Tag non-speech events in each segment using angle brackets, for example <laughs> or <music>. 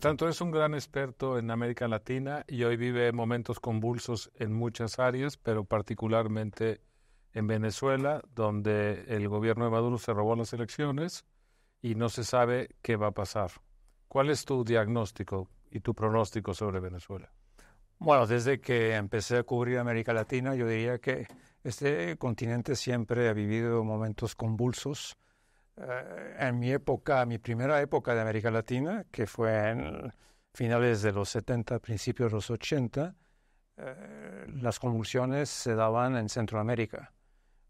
tanto, es un gran experto en América Latina y hoy vive momentos convulsos en muchas áreas, pero particularmente en Venezuela, donde el gobierno de Maduro se robó las elecciones y no se sabe qué va a pasar. ¿Cuál es tu diagnóstico y tu pronóstico sobre Venezuela? Bueno, desde que empecé a cubrir América Latina, yo diría que este continente siempre ha vivido momentos convulsos eh, en mi época, mi primera época de América Latina, que fue en finales de los 70, principios de los 80, eh, las convulsiones se daban en Centroamérica.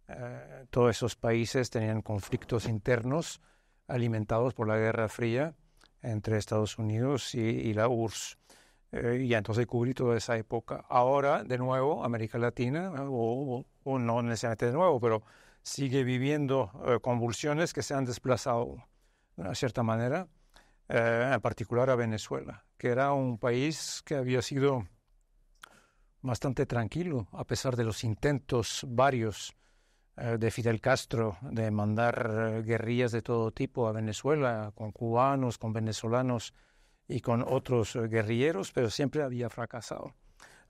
Eh, todos esos países tenían conflictos internos alimentados por la Guerra Fría entre Estados Unidos y, la URSS. y entonces cubrí toda esa época. Ahora, de nuevo, América Latina, o no necesariamente de nuevo, pero sigue viviendo eh, convulsiones que se han desplazado de una cierta manera, eh, en particular a Venezuela, que era un país que había sido bastante tranquilo, a pesar de los intentos varios eh, de Fidel Castro de mandar guerrillas de todo tipo a Venezuela, con cubanos, con venezolanos y con otros guerrilleros, pero siempre había fracasado.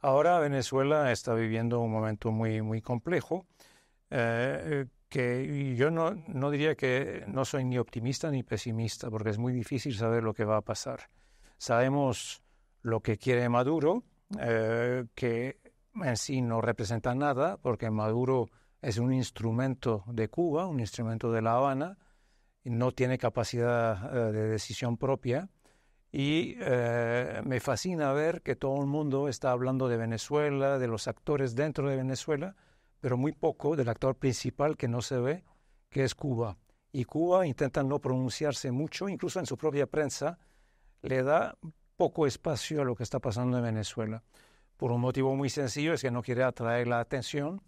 Ahora Venezuela está viviendo un momento muy, muy complejo eh, que yo no, diría que no soy ni optimista ni pesimista, porque es muy difícil saber lo que va a pasar. Sabemos lo que quiere Maduro, eh, que en sí no representa nada, porque Maduro es un instrumento de Cuba, un instrumento de La Habana, no tiene capacidad eh, de decisión propia. Y me fascina ver que todo el mundo está hablando de Venezuela, de los actores dentro de Venezuela, pero muy poco del actor principal que no se ve, que es Cuba. Y Cuba intenta no pronunciarse mucho, incluso en su propia prensa, le da poco espacio a lo que está pasando en Venezuela. Por un motivo muy sencillo, es que no quiere atraer la atención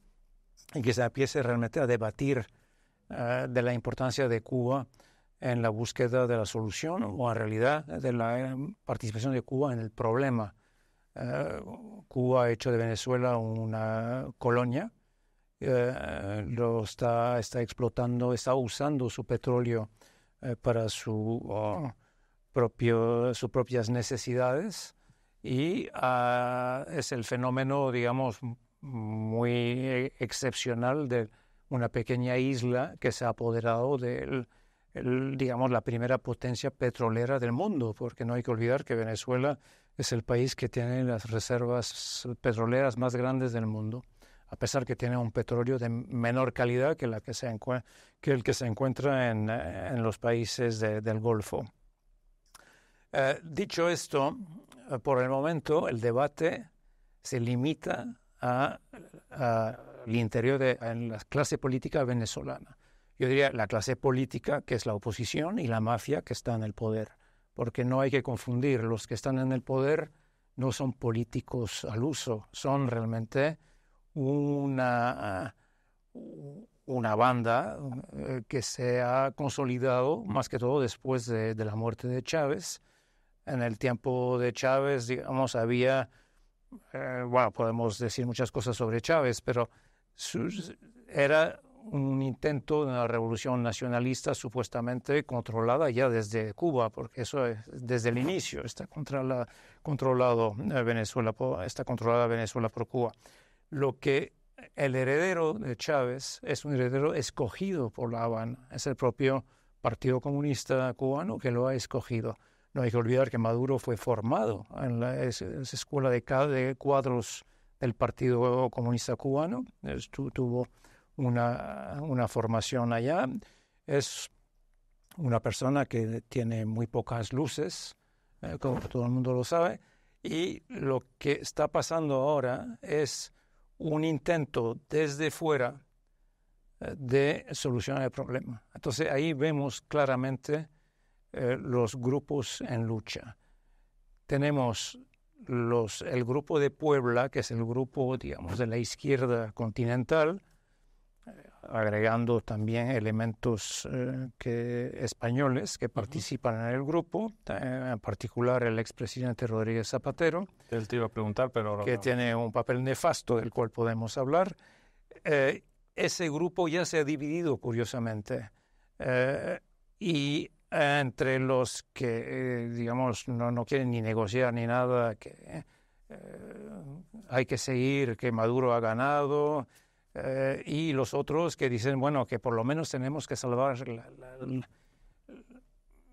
y que se empiece realmente a debatir eh, de la importancia de Cuba en la búsqueda de la solución o en realidad de la eh, participación de Cuba en el problema. Eh, Cuba ha hecho de Venezuela una colonia eh, lo está, está explotando, está usando su petróleo eh, para su, oh, propio, sus propias necesidades y ah, es el fenómeno, digamos, muy excepcional de una pequeña isla que se ha apoderado de digamos, la primera potencia petrolera del mundo, porque no hay que olvidar que Venezuela es el país que tiene las reservas petroleras más grandes del mundo a pesar que tiene un petróleo de menor calidad que, la que, se que el que se encuentra en, los países del Golfo. Eh, dicho esto, eh, por el momento el debate se limita al interior de la clase política venezolana. Yo diría la clase política, que es la oposición, y la mafia, que está en el poder. Porque no hay que confundir, los que están en el poder no son políticos al uso, son realmente una, una banda eh, que se ha consolidado más que todo después de, la muerte de Chávez. En el tiempo de Chávez, digamos, había, eh, bueno, podemos decir muchas cosas sobre Chávez, pero era un intento de una revolución nacionalista supuestamente controlada ya desde Cuba, porque eso es desde el inicio está controlado eh, Venezuela, está controlada Venezuela por Cuba lo que el heredero de Chávez es un heredero escogido por La Habana, es el propio Partido Comunista Cubano que lo ha escogido. No hay que olvidar que Maduro fue formado en la esa escuela de, cuadros del Partido Comunista Cubano, tuvo una, una formación allá, es una persona que tiene muy pocas luces, eh, como todo el mundo lo sabe, y lo que está pasando ahora es un intento desde fuera eh, de solucionar el problema. Entonces ahí vemos claramente eh, los grupos en lucha. Tenemos el grupo de Puebla, que es el grupo, digamos, de la izquierda continental, agregando también elementos eh, que, españoles que participan en el grupo, eh, en particular el expresidente Rodríguez Zapatero. preguntar, Que tiene un papel nefasto del cual podemos hablar. Eh, ese grupo ya se ha dividido, curiosamente, y entre los que, digamos, no, no, quieren ni negociar ni nada, que hay que seguir, que Maduro ha ganado, eh, y los otros que dicen, bueno, que por lo menos tenemos que salvar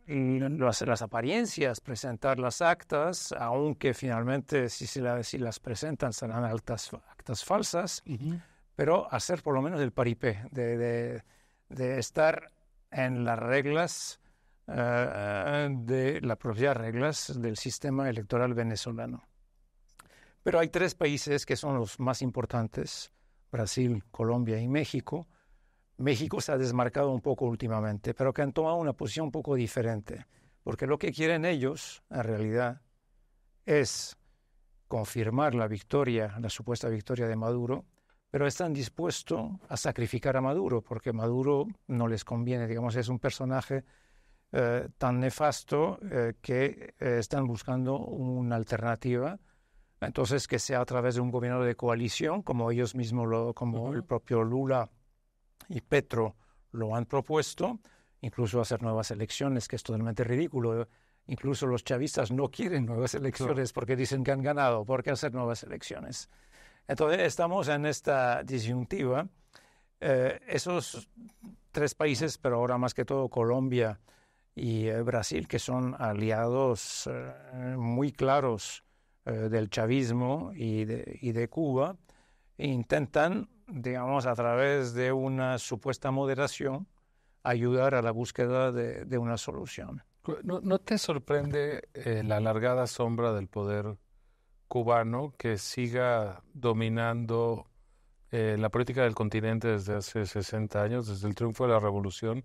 las, apariencias, presentar las actas, aunque finalmente si, las presentan serán altas, actas falsas, pero hacer por lo menos el paripé de, estar en las reglas, eh, de las propias reglas del sistema electoral venezolano. Pero hay tres países que son los más importantes Brasil, Colombia y México, México se ha desmarcado un poco últimamente, pero que han tomado una posición un poco diferente, porque lo que quieren ellos, en realidad, es confirmar la victoria, la supuesta victoria de Maduro, pero están dispuestos a sacrificar a Maduro, porque Maduro no les conviene, digamos, es un personaje eh, tan nefasto eh, que eh, están buscando una alternativa entonces, que sea a través de un gobierno de coalición, como ellos mismos, como el propio Lula y Petro lo han propuesto, incluso hacer nuevas elecciones, que es totalmente ridículo. Incluso los chavistas no quieren nuevas elecciones porque dicen que han ganado. ¿Por qué hacer nuevas elecciones? Entonces, estamos en esta disyuntiva. Eh, esos tres países, pero ahora más que todo Colombia y eh, Brasil, que son aliados eh, muy claros eh, del chavismo y de, Cuba e intentan, digamos, a través de una supuesta moderación, ayudar a la búsqueda de, una solución. ¿No, te sorprende eh, la alargada sombra del poder cubano que siga dominando eh, la política del continente desde hace 60 años, desde el triunfo de la revolución?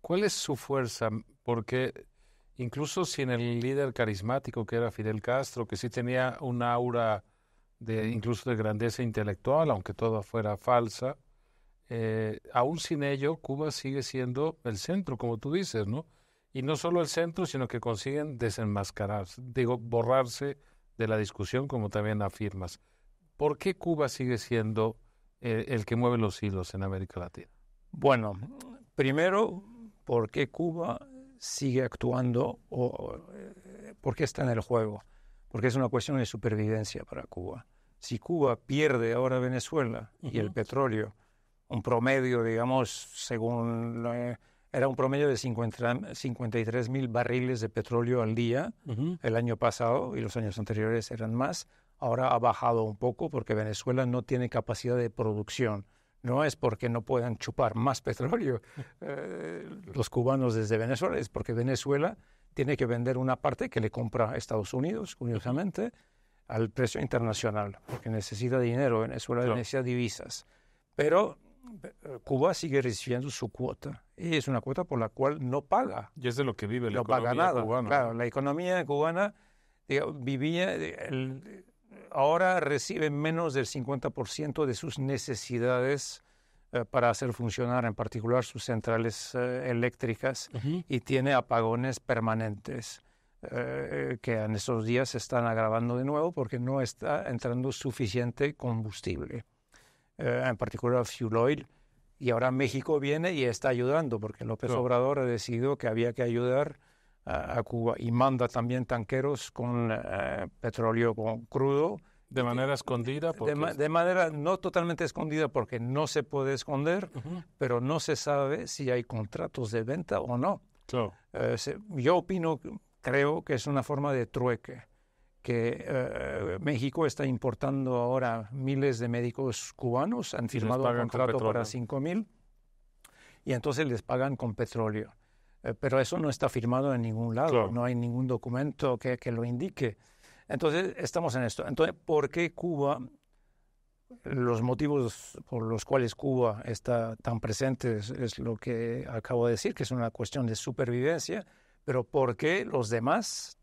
¿Cuál es su fuerza? Porque incluso sin el líder carismático que era Fidel Castro, que sí tenía un aura de incluso de grandeza intelectual, aunque todo fuera falsa, eh, aún sin ello, Cuba sigue siendo el centro, como tú dices, ¿no? Y no solo el centro, sino que consiguen desenmascararse, digo, borrarse de la discusión, como también afirmas. ¿Por qué Cuba sigue siendo eh, el que mueve los hilos en América Latina? Bueno, primero, ¿por qué Cuba sigue actuando o eh, qué está en el juego, porque es una cuestión de supervivencia para Cuba. Si Cuba pierde ahora Venezuela y el petróleo, un promedio, digamos, según eh, era un promedio de 53 mil barriles de petróleo al día el año pasado y los años anteriores eran más. Ahora ha bajado un poco porque Venezuela no tiene capacidad de producción no es porque no puedan chupar más petróleo eh, los cubanos desde Venezuela, es porque Venezuela tiene que vender una parte que le compra a Estados Unidos, curiosamente, al precio internacional, porque necesita dinero, Venezuela necesita divisas. Pero eh, Cuba sigue recibiendo su cuota y es una cuota por la cual no paga. Y es de lo que vive la economía paga nada. cubana. Claro, la economía cubana vivía, el, ahora recibe menos del 50% de sus necesidades eh, para hacer funcionar, en particular sus centrales eh, eléctricas, y tiene apagones permanentes. Eh, que en estos días se están agravando de nuevo porque no está entrando suficiente combustible, en particular fuel oil, y ahora México viene y está ayudando, porque López Obrador ha decidido que había que ayudar a Cuba y manda también tanqueros con eh, petróleo crudo. ¿De manera escondida? De, manera no totalmente escondida porque no se puede esconder, pero no se sabe si hay contratos de venta o no. Eh, yo opino, creo que es una forma de trueque, que eh, México está importando ahora miles de médicos cubanos, han firmado un contrato para 5000 y entonces les pagan con petróleo eh, pero eso no está firmado en ningún lado, no hay ningún documento que, lo indique. Entonces, estamos en esto. Entonces, ¿por qué Cuba, los motivos por los cuales Cuba está tan presente es, lo que acabo de decir, que es una cuestión de supervivencia, pero ¿por qué los demás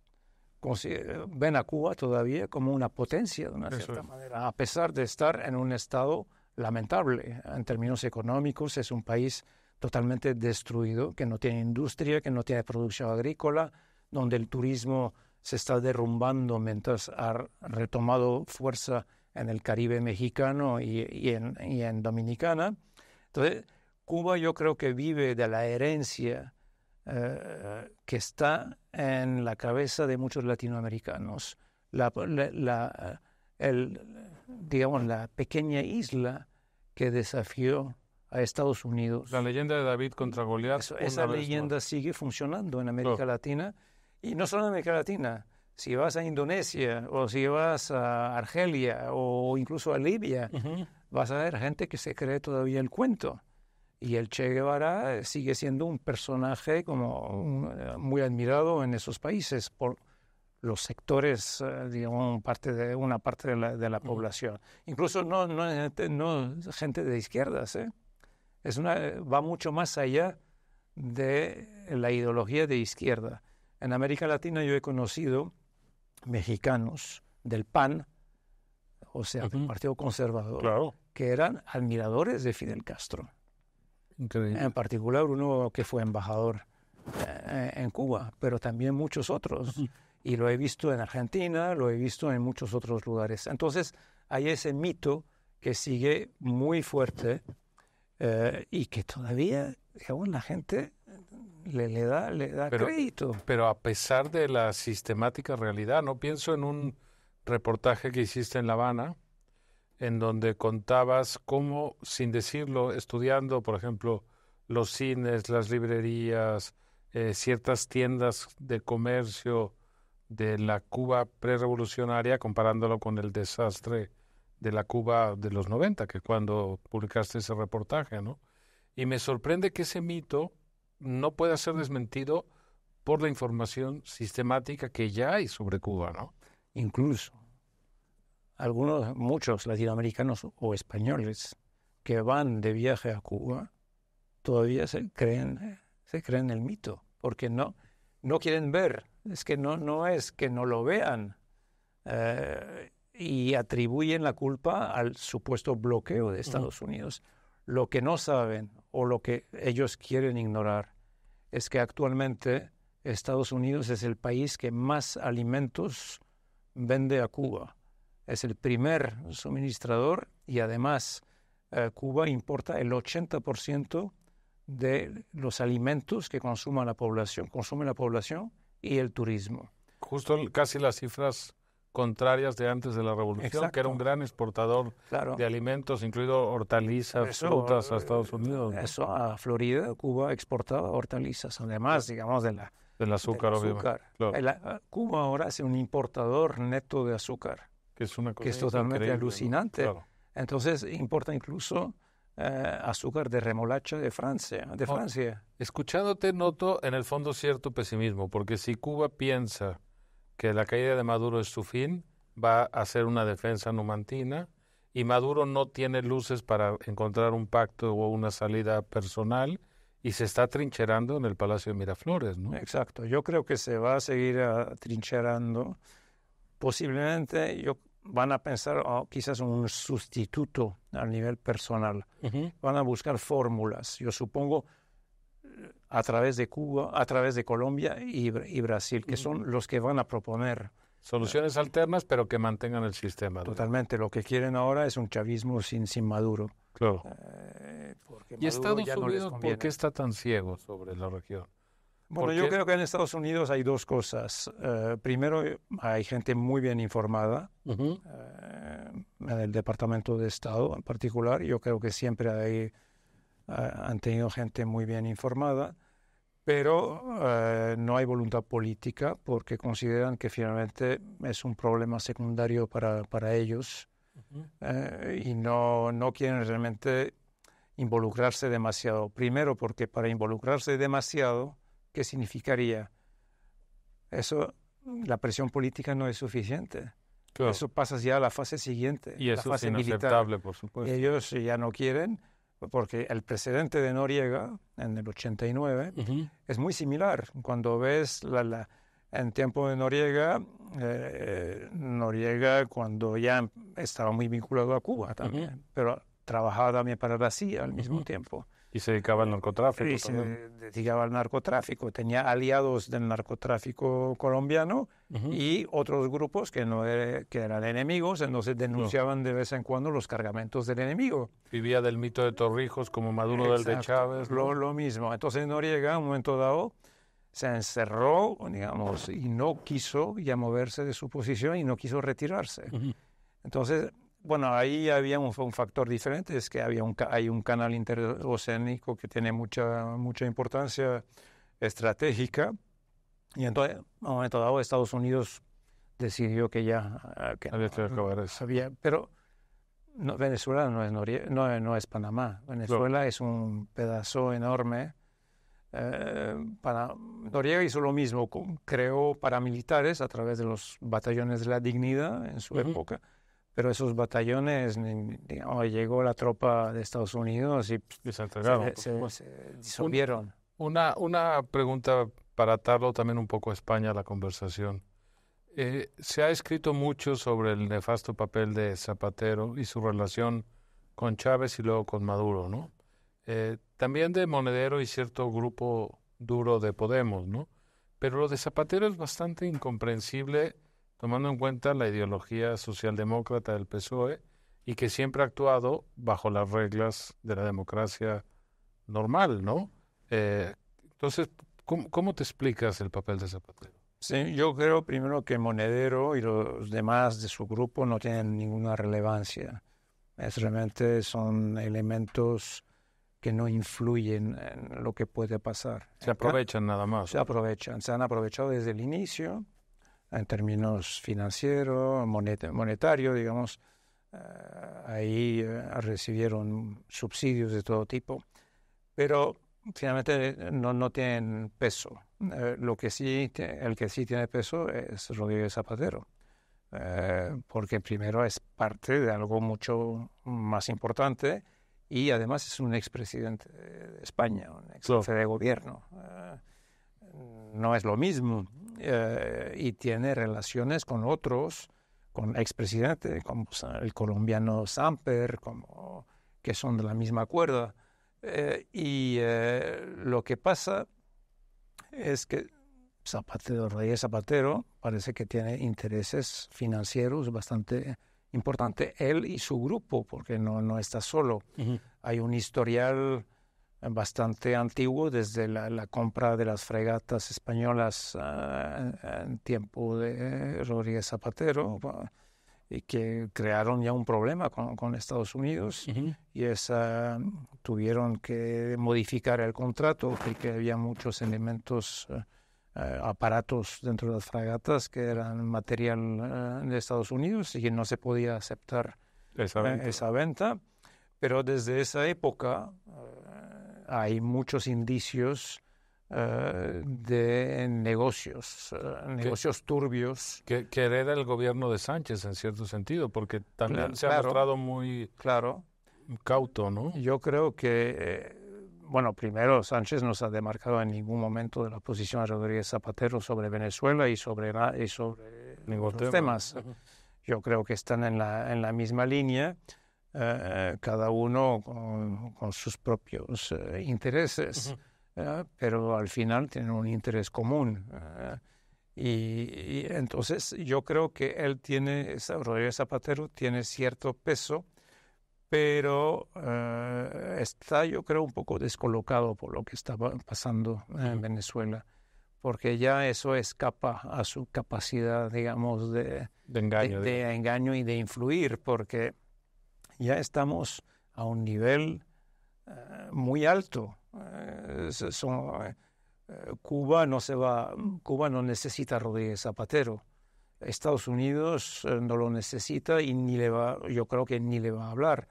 ven a Cuba todavía como una potencia de una cierta manera, a pesar de estar en un estado lamentable en términos económicos, es un país totalmente destruido, que no tiene industria, que no tiene producción agrícola, donde el turismo se está derrumbando mientras ha retomado fuerza en el Caribe mexicano y, en, Dominicana. Entonces, Cuba yo creo que vive de la herencia eh, que está en la cabeza de muchos latinoamericanos. digamos, la pequeña isla que desafió a Estados Unidos. La leyenda de David contra Goliat. esa leyenda sigue funcionando en América Latina y no solo en América Latina. Si vas a Indonesia o si vas a Argelia o incluso a Libia, vas a ver gente que se cree todavía el cuento. Y el Che Guevara eh, sigue siendo un personaje como eh, muy admirado en esos países por los sectores, eh, digamos, parte de, una parte de la, población. Incluso no, no, no gente de izquierdas, ¿eh? es una, va mucho más allá de la ideología de izquierda. En América Latina yo he conocido mexicanos del PAN, o sea, del Partido Conservador, que eran admiradores de Fidel Castro. En particular uno que fue embajador eh, en Cuba, pero también muchos otros. Y lo he visto en Argentina, lo he visto en muchos otros lugares. Entonces, hay ese mito que sigue muy fuerte eh, y que todavía aún la gente le, da, le da crédito. Pero a pesar de la sistemática realidad, no pienso en un reportaje que hiciste en La Habana, en donde contabas cómo, sin decirlo, estudiando, por ejemplo, los cines, las librerías, eh, ciertas tiendas de comercio de la Cuba prerevolucionaria, comparándolo con el desastre de la Cuba de los 90, que cuando publicaste ese reportaje, ¿no? Y me sorprende que ese mito no pueda ser desmentido por la información sistemática que ya hay sobre Cuba, ¿no? Incluso algunos, muchos latinoamericanos o españoles que van de viaje a Cuba todavía se creen, se creen el mito, porque no, no quieren ver, es que no, no es que no lo vean. Eh, y atribuyen la culpa al supuesto bloqueo de Estados Unidos. Lo que no saben o lo que ellos quieren ignorar es que actualmente Estados Unidos es el país que más alimentos vende a Cuba. Es el primer suministrador y además eh, Cuba importa el 80% de los alimentos que la población. Consume la población y el turismo. Justo casi las cifras contrarias de antes de la revolución, que era un gran exportador de alimentos, incluido hortalizas, frutas a eh, Estados Unidos. Eso a Florida, Cuba exportaba hortalizas, además, digamos, de la del azúcar, ah, Cuba ahora es un importador neto de azúcar, que es una cosa que es totalmente alucinante. Entonces importa incluso eh, azúcar de remolacha de Francia, de oh, Francia. escuchándote noto en el fondo cierto pesimismo, porque si Cuba piensa que la caída de Maduro es su fin, va a ser una defensa numantina y Maduro no tiene luces para encontrar un pacto o una salida personal y se está trincherando en el Palacio de Miraflores, ¿no? Exacto, yo creo que se va a seguir ah, trincherando. Posiblemente yo, van a pensar ah, quizás un sustituto a nivel personal. Van a buscar fórmulas. Yo supongo a través de Cuba, a través de Colombia y, Brasil, que son los que van a proponer. Soluciones eh, alternas, pero que mantengan el sistema. Totalmente. Lo que quieren ahora es un chavismo sin, sin Maduro. Claro. Eh, ¿Y Estados Unidos por qué está tan ciego sobre la región? Bueno, yo creo que en Estados Unidos hay dos cosas. Eh, primero, hay gente muy bien informada en el Departamento de Estado en particular. Yo creo que siempre hay eh, han tenido gente muy bien informada, pero eh, no hay voluntad política porque consideran que finalmente es un problema secundario para, para ellos eh, y no, no quieren realmente involucrarse demasiado. Primero porque para involucrarse demasiado, ¿qué significaría? Eso, la presión política no es suficiente. Eso pasa ya a la fase siguiente. Y eso es inaceptable, por supuesto. Ellos ya no quieren porque el precedente de Noriega en el 89 es muy similar. Cuando ves la, en tiempo de Noriega, eh, Noriega cuando ya estaba muy vinculado a Cuba también, pero trabajaba también para la al mismo tiempo. Y se dedicaba al narcotráfico. Y se dedicaba al narcotráfico. Tenía aliados del narcotráfico colombiano y otros grupos que, no que eran enemigos, entonces denunciaban de vez en cuando los cargamentos del enemigo. Vivía del mito de Torrijos como Maduro del de Chávez. Lo, mismo. Entonces Noriega, en un momento dado, se encerró, digamos, y no quiso ya moverse de su posición y no quiso retirarse. Entonces, bueno, ahí había un, factor diferente, es que había un, hay un canal interoceánico que tiene mucha, mucha importancia estratégica. Y entonces, en un momento dado, Estados Unidos decidió que ya... Ah, que había pero Venezuela no es, no, es Panamá. Venezuela es un pedazo enorme. Eh, Noriega hizo lo mismo, creó paramilitares a través de los batallones de la dignidad en su época pero esos batallones, llegó la tropa de Estados Unidos y, pues, se, disolvieron. Una, una pregunta para atarlo también un poco a España la conversación. Eh, se ha escrito mucho sobre el nefasto papel de Zapatero y su relación con Chávez y luego con Maduro, ¿no? Eh, también de Monedero y cierto grupo duro de Podemos, ¿no? Pero lo de Zapatero es bastante incomprensible tomando en cuenta la ideología socialdemócrata del PSOE y que siempre ha actuado bajo las reglas de la democracia normal, ¿no? Eh, entonces, ¿cómo, te explicas el papel de Zapatero? Sí, yo creo primero que Monedero y los demás de su grupo no tienen ninguna relevancia. realmente son elementos que no influyen en lo que puede pasar. Se aprovechan nada más. Se aprovechan, se han aprovechado desde el inicio en términos financieros, monetario, digamos. Eh, ahí eh, recibieron subsidios de todo tipo, pero finalmente eh, no, no tienen peso. lo que sí, el que sí tiene peso es Rodríguez Zapatero. porque primero es parte de algo mucho más importante y además es un expresidente de España, un ex jefe de gobierno. no es lo mismo, eh, y tiene relaciones con otros, con expresidente, como pues, el colombiano Samper, como, que son de la misma cuerda. Eh, y eh, lo que pasa es que Zapatero, Reyes Zapatero, parece que tiene intereses financieros bastante importantes, él y su grupo, porque no, no está solo. Hay un historial bastante antiguo, desde la, compra de las fregatas españolas ah, en, tiempo de Rodríguez Zapatero, ah, y que crearon ya un problema con, Estados Unidos, y esa, tuvieron que modificar el contrato porque había muchos elementos, ah, eh, aparatos dentro de las fragatas que eran material de Estados Unidos y que no se podía aceptar eh, Esa venta. Pero desde esa época hay muchos indicios eh, de negocios, eh, negocios turbios. Que, hereda el gobierno de Sánchez en cierto sentido, porque también se ha mostrado muy claro. cauto, ¿no? Yo creo que, eh, bueno, primero Sánchez no se ha demarcado en ningún momento de la posición de Rodríguez Zapatero sobre Venezuela y sobre, y sobre los temas. Yo creo que están en la, en la misma línea. Eh, cada uno con, sus propios eh, intereses, eh, pero al final tienen un interés común. Y, entonces yo creo que él tiene, Rodríguez Zapatero tiene cierto peso, pero está yo creo un poco descolocado por lo que está pasando en Venezuela porque ya eso escapa a su capacidad, digamos, engaño, de engaño, y de influir, porque ya estamos a un nivel eh, muy alto. Eh, eh, Cuba no se va, Cuba no necesita a Rodríguez Zapatero. Estados Unidos no lo necesita y ni le va, yo creo que ni le va a hablar,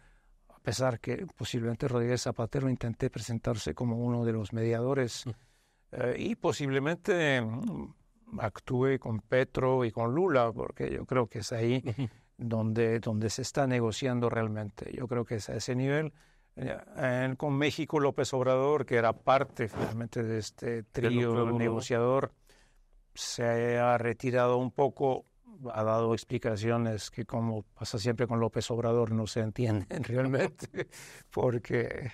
a pesar que posiblemente Rodríguez Zapatero intente presentarse como uno de los mediadores mm. y posiblemente mm, actúe con Petro y con Lula, porque yo creo que es ahí donde, donde se está negociando realmente. Yo creo que es a ese nivel. Eh, con México, López Obrador, que era parte finalmente de este trío negociador, se ha retirado un poco, ha dado explicaciones que como pasa siempre con López Obrador no se entienden <laughs> realmente, porque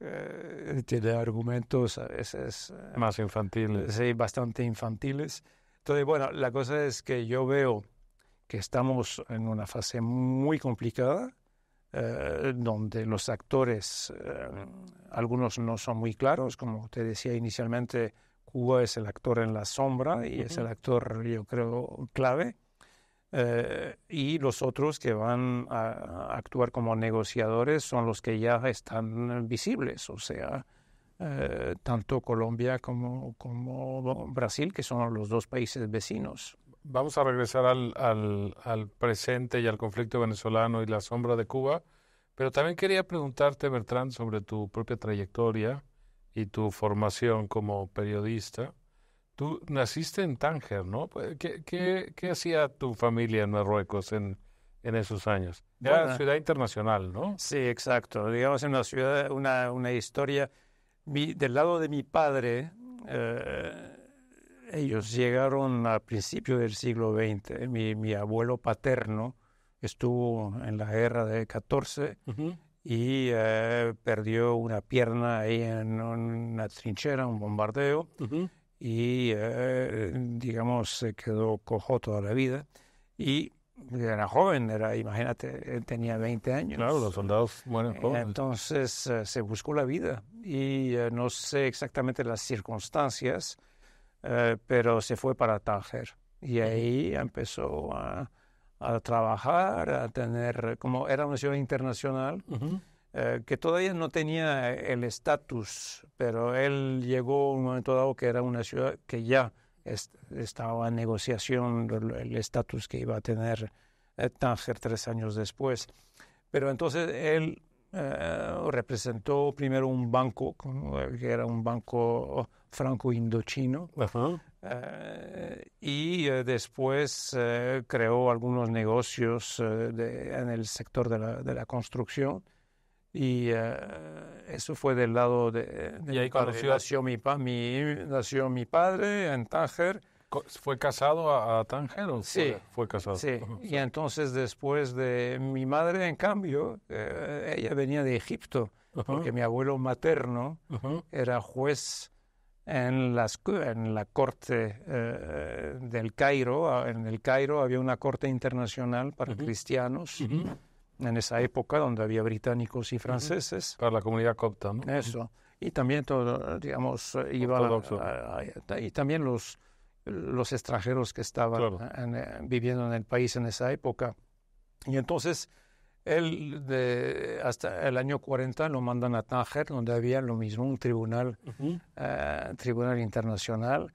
eh, tiene argumentos a veces... Eh, Más infantiles. sí, bastante infantiles. Entonces, bueno, la cosa es que yo veo estamos en una fase muy complicada, eh, donde los actores, eh, algunos no son muy claros, como te decía inicialmente, Cuba es el actor en la sombra y es el actor, yo creo, clave, eh, y los otros que van a, actuar como negociadores son los que ya están visibles, o sea, tanto Colombia como Brasil, que son los dos países vecinos. Vamos a regresar al, al, presente y al conflicto venezolano y la sombra de Cuba, pero también quería preguntarte, Bertrand, sobre tu propia trayectoria y tu formación como periodista. Tú naciste en Tánger, ¿no? Pues, mm. ¿Qué, hacía tu familia en Marruecos en, en esos años? Era ciudad internacional, ¿no? Sí, exacto. Digamos, en una ciudad, una, historia. del lado de mi padre, eh, ellos llegaron al principio del siglo XX. Mi, abuelo paterno estuvo en la guerra de 14 y eh, perdió una pierna ahí en una trinchera, un bombardeo, y eh, digamos se quedó cojo toda la vida. Y era joven, era, imagínate, tenía 20 años. Claro, los soldados, bueno, jóvenes. Entonces eh, se buscó la vida y no sé exactamente las circunstancias eh, pero se fue para Tánger y ahí empezó a, trabajar, a tener, como era una ciudad internacional, eh, que todavía no tenía el estatus, pero él llegó un momento dado que era una ciudad que ya estaba en negociación el estatus que iba a tener eh, Tánger tres años después. Pero entonces él eh, representó primero un banco, que era un banco franco-indochino, eh, y eh, después creó algunos negocios en el sector de la, de la construcción. Y eso fue del lado de, y ahí mi Nació mi, nació mi padre en Tánger ¿Fue casado a, a Sí. Fue, casado. Sí. <laughs> Y entonces después de mi madre, en cambio, eh, ella venía de Egipto, porque mi abuelo materno era juez en, las, en la corte eh, del Cairo. Ah, en el Cairo había una corte internacional para cristianos. En esa época, donde había británicos y franceses. Para la comunidad copta, ¿no? Eso. Y también, todo, digamos, iba y también los, los extranjeros que estaban eh, eh, viviendo en el país en esa época. Y entonces, él de, hasta el año 40 lo mandan a Tánger, donde había lo mismo, un tribunal, eh, tribunal internacional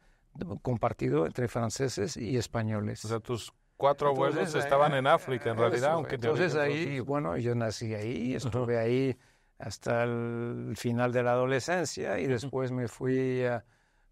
compartido entre franceses y españoles. O sea, tus cuatro abuelos estaban en África, en realidad. aunque entonces ahí, bueno, yo nací ahí, estuve ahí hasta el final de la adolescencia y después me fui a...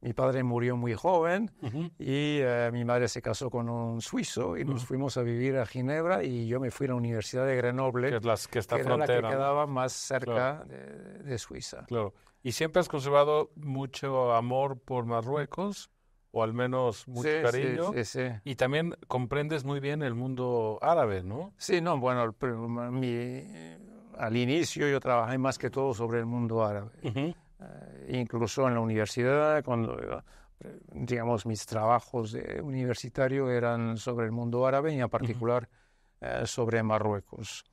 Mi padre murió muy joven y eh, mi madre se casó con un suizo y nos fuimos a vivir a Ginebra y yo me fui a la Universidad de Grenoble, que, es las, que, era la que quedaba más cerca de, Suiza. Claro. ¿Y siempre has conservado mucho amor por Marruecos? O al menos mucho cariño. Sí, sí, y también comprendes muy bien el mundo árabe, ¿no? Sí, no, bueno, al inicio yo trabajé más que todo sobre el mundo árabe incluso en la universidad, cuando eh, digamos mis trabajos universitarios eran sobre el mundo árabe y en particular eh, sobre Marruecos.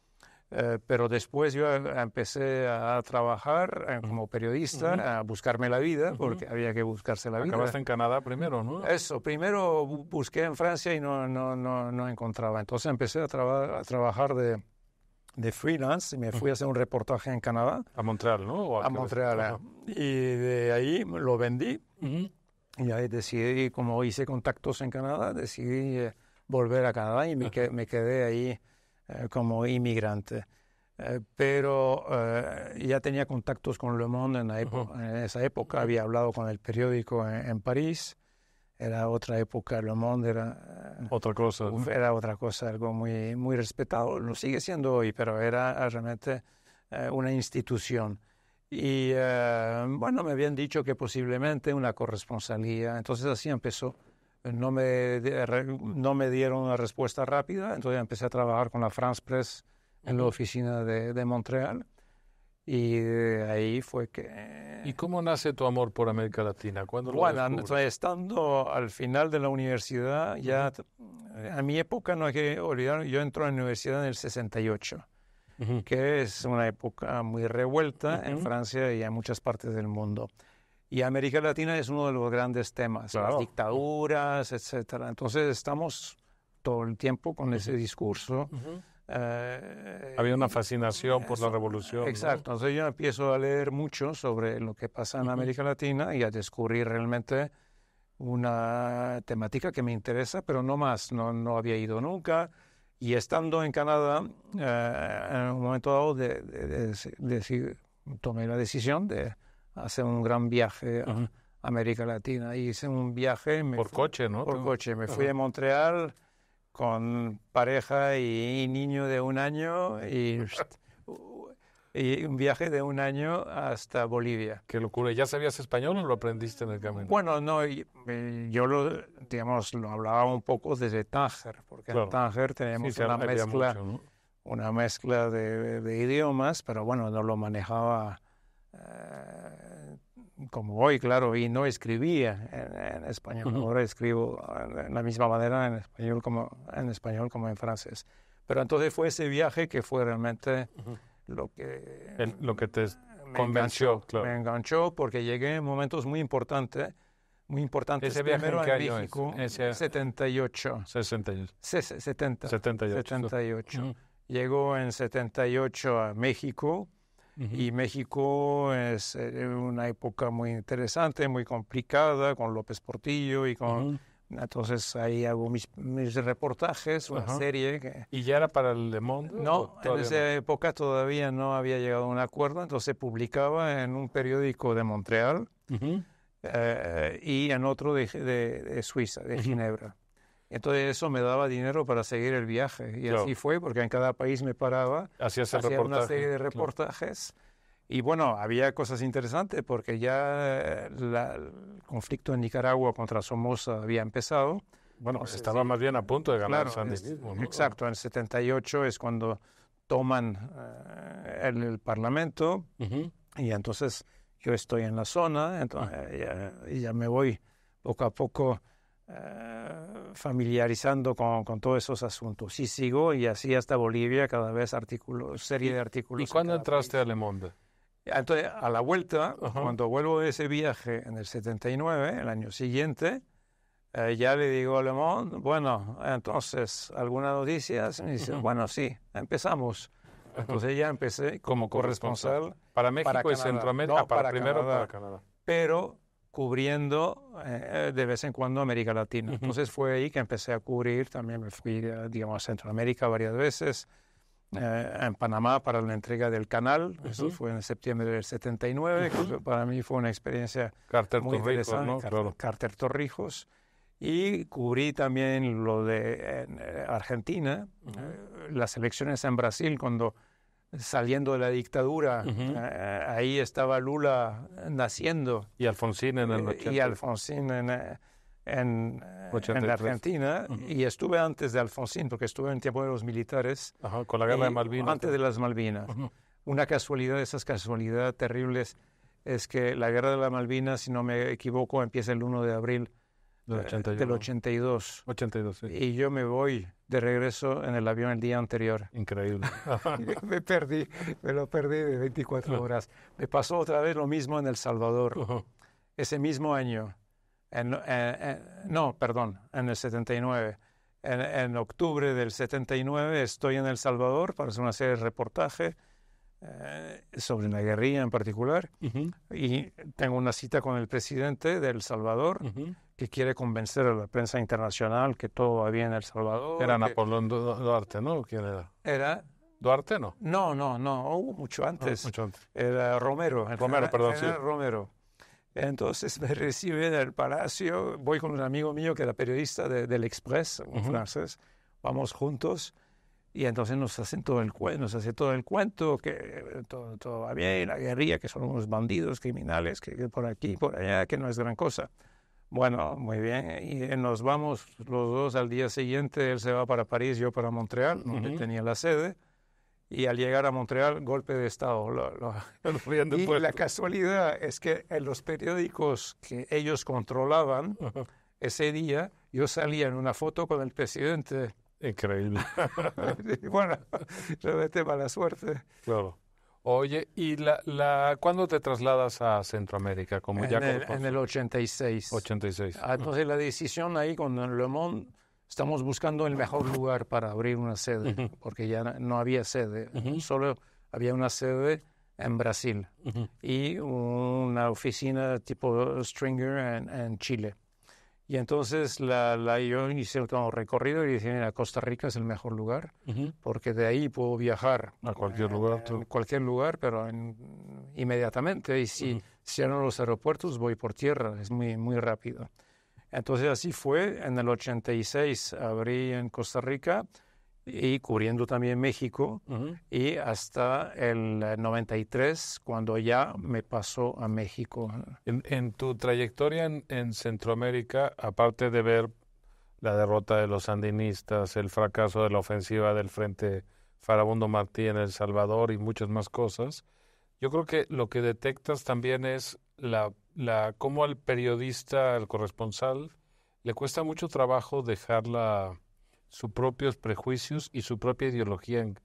Eh, pero después yo empecé a trabajar como periodista, a buscarme la vida, porque había que buscarse la vida. Acabaste en Canadá primero, ¿no? Eso, primero busqué en Francia y no, no, no, encontraba. Entonces empecé a, trabajar a trabajar de, de freelance y me fui a hacer un reportaje en Canadá. A Montreal, ¿no? a, Montreal. Eh. Y de ahí lo vendí y ahí decidí, como hice contactos en Canadá, decidí eh, volver a Canadá y me, me quedé ahí eh, como inmigrante. pero ya tenía contactos con Le Monde en, en esa época, había hablado con el periódico en París era otra época, Le Monde era eh, otra cosa, era otra cosa, algo muy, muy respetado, lo sigue siendo hoy, pero era eh, realmente eh, una institución. Y bueno, me habían dicho que posiblemente una corresponsalía, entonces así empezó. No me, no me dieron una respuesta rápida, entonces empecé a trabajar con la France Press en la oficina de, de Montreal y ahí fue que... ¿Y cómo nace tu amor por América Latina? cuando bueno, estando al final de la universidad, ya a mi época, no hay que olvidar, yo entro a la universidad en el 68, que es una época muy revuelta en Francia y en muchas partes del mundo. Y América Latina es uno de los grandes temas, las dictaduras, etc. Entonces estamos todo el tiempo con ese discurso. Eh, había una fascinación por la revolución. Exacto. Entonces yo empiezo a leer mucho sobre lo que pasa en América Latina y a descubrir realmente una temática que me interesa, pero no más, no, no había ido nunca. Y estando en Canadá, eh, en un momento dado de, de, tomé la decisión de hacer un gran viaje a América Latina. Y hice un viaje... por coche, ¿no? Por coche. Me fui a Montreal, con pareja y niño de un año y, un viaje de un año hasta Bolivia. Qué locura. ¿Ya sabías español o lo aprendiste en el camino? Bueno, no, yo lo, digamos, lo hablaba un poco desde Tánger, porque en Tánger tenemos una mezcla, una mezcla de, idiomas, pero bueno, no lo manejaba. Eh, como hoy, claro, y no escribía en, español. Ahora escribo de la misma manera en español, como, en español como en francés. Pero entonces fue ese viaje que fue realmente lo que... lo que te convenció, claro. Me enganchó porque llegué en momentos muy importantes, muy importantes. Ese viaje Primero en, en México, 78. 68. 70, 78. Llegó en 78 a México y México es eh, una época muy interesante, muy complicada, con López Portillo y con... Entonces ahí hago mis, reportajes, una serie. ¿Y ya era para el Le Monde? No, en esa época todavía no había llegado a un acuerdo, entonces publicaba en un periódico de Montreal eh, y en otro de Suiza, de Ginebra. Entonces eso me daba dinero para seguir el viaje. Y así fue, porque en cada país me paraba, hacía una serie de reportajes. Y bueno, había cosas interesantes porque ya eh, el conflicto en Nicaragua contra Somoza había empezado. Bueno, estaba más bien a punto de ganar el sandinismo. ¿no? Exacto, en 78 es cuando toman eh, el, Parlamento y entonces yo estoy en la zona entonces, mm. eh, y, ya, me voy poco a poco eh, familiarizando con, con, todos esos asuntos. Y sigo, y así hasta Bolivia, cada vez artículo, serie de artículos. ¿Y cuándo entraste a Le Monde? Ah, entonces, a la vuelta, cuando vuelvo de ese viaje en el 79, el año siguiente, eh, ya le digo a Le Monde, bueno, entonces, ¿alguna noticia? dice, bueno, sí, empezamos. Entonces ya empecé como corresponsal. Para México y Centroamérica, no, para, primero para Canadá. Pero cubriendo eh, de vez en cuando América Latina. Entonces fue ahí que empecé a cubrir, también me fui, eh, digamos, a Centroamérica varias veces, eh, en Panamá para la entrega del canal, eso fue en septiembre del 79, para mí fue una experiencia muy interesante, Carter Torrijos, y cubrí también lo de Argentina, las elecciones en Brasil cuando saliendo de la dictadura. Eh, eh, ahí estaba Lula naciendo. Y Alfonsín en el 80. Eh, y Alfonsín en, en, la Argentina. Y estuve antes de Alfonsín, porque estuve en tiempo de los militares. con la guerra de Malvinas. Antes de las Malvinas. Una casualidad, esas casualidades terribles, es que la guerra de las Malvinas, si no me equivoco, empieza el 1 de abril del 82. Del 82. Y yo me voy de regreso en el avión el día anterior. Increíble. <laughs> me perdí, me lo perdí de 24 ah. horas. Me pasó otra vez lo mismo en El Salvador, <laughs> ese mismo año. Eh, eh, no, perdón, en el 79. En, octubre del 79 estoy en El Salvador para hacer una serie de reportajes eh, sobre la guerrilla en particular. Y tengo una cita con el presidente de El Salvador que quiere convencer a la prensa internacional que todo va bien en El Salvador. Era Napoleón Duarte, ¿no? ¿Quién era? Era. Duarte, ¿no? No, no, no, hubo mucho ah, antes. Era Romero. Romero, perdón. Era Romero. Entonces me <laughs> recibe en el palacio, voy con un amigo mío que era periodista del Express, un francés, vamos juntos. Y entonces nos hacen todo el cuento, nos hace todo el cuento, que todo, todo, va bien, la guerrilla, que son unos bandidos criminales, que, por aquí, por allá, que no es gran cosa. Bueno, muy bien. Eh, y nos vamos los dos al día siguiente. Él se va para París, yo para Montreal, donde tenía la sede. Y al llegar a Montreal, golpe de Estado. <laughs> y la casualidad es que en los periódicos que ellos controlaban ese día, yo salía en una foto con el presidente. Increíble. <laughs> bueno, <laughs> realmente mala suerte. Claro. Oye, ¿y la, la, cuándo te trasladas a Centroamérica? Como en, el, en el 86. 86. Ah, entonces la decisión ahí con Le Monde, estamos buscando el mejor lugar para abrir una sede, porque ya no había sede, solo había una sede en Brasil y una oficina tipo Stringer en Chile. Y entonces la, yo hice un recorrido y dije, mira, Costa Rica es el mejor lugar, porque de ahí puedo viajar. A cualquier lugar. A eh, cualquier lugar, pero inmediatamente. Y si si los aeropuertos, voy por tierra, es muy, muy rápido. Entonces así fue. En el 86 abrí en Costa Rica y cubriendo también México y hasta el 93 eh, cuando ya me pasó a México. En, tu trayectoria en, Centroamérica, aparte de ver la derrota de los sandinistas, el fracaso de la ofensiva del Frente Farabundo Martí en El Salvador y muchas más cosas, yo creo que lo que detectas también es la, la cómo al periodista, al corresponsal, le cuesta mucho trabajo dejar la sus propios prejuicios y su propia ideología en,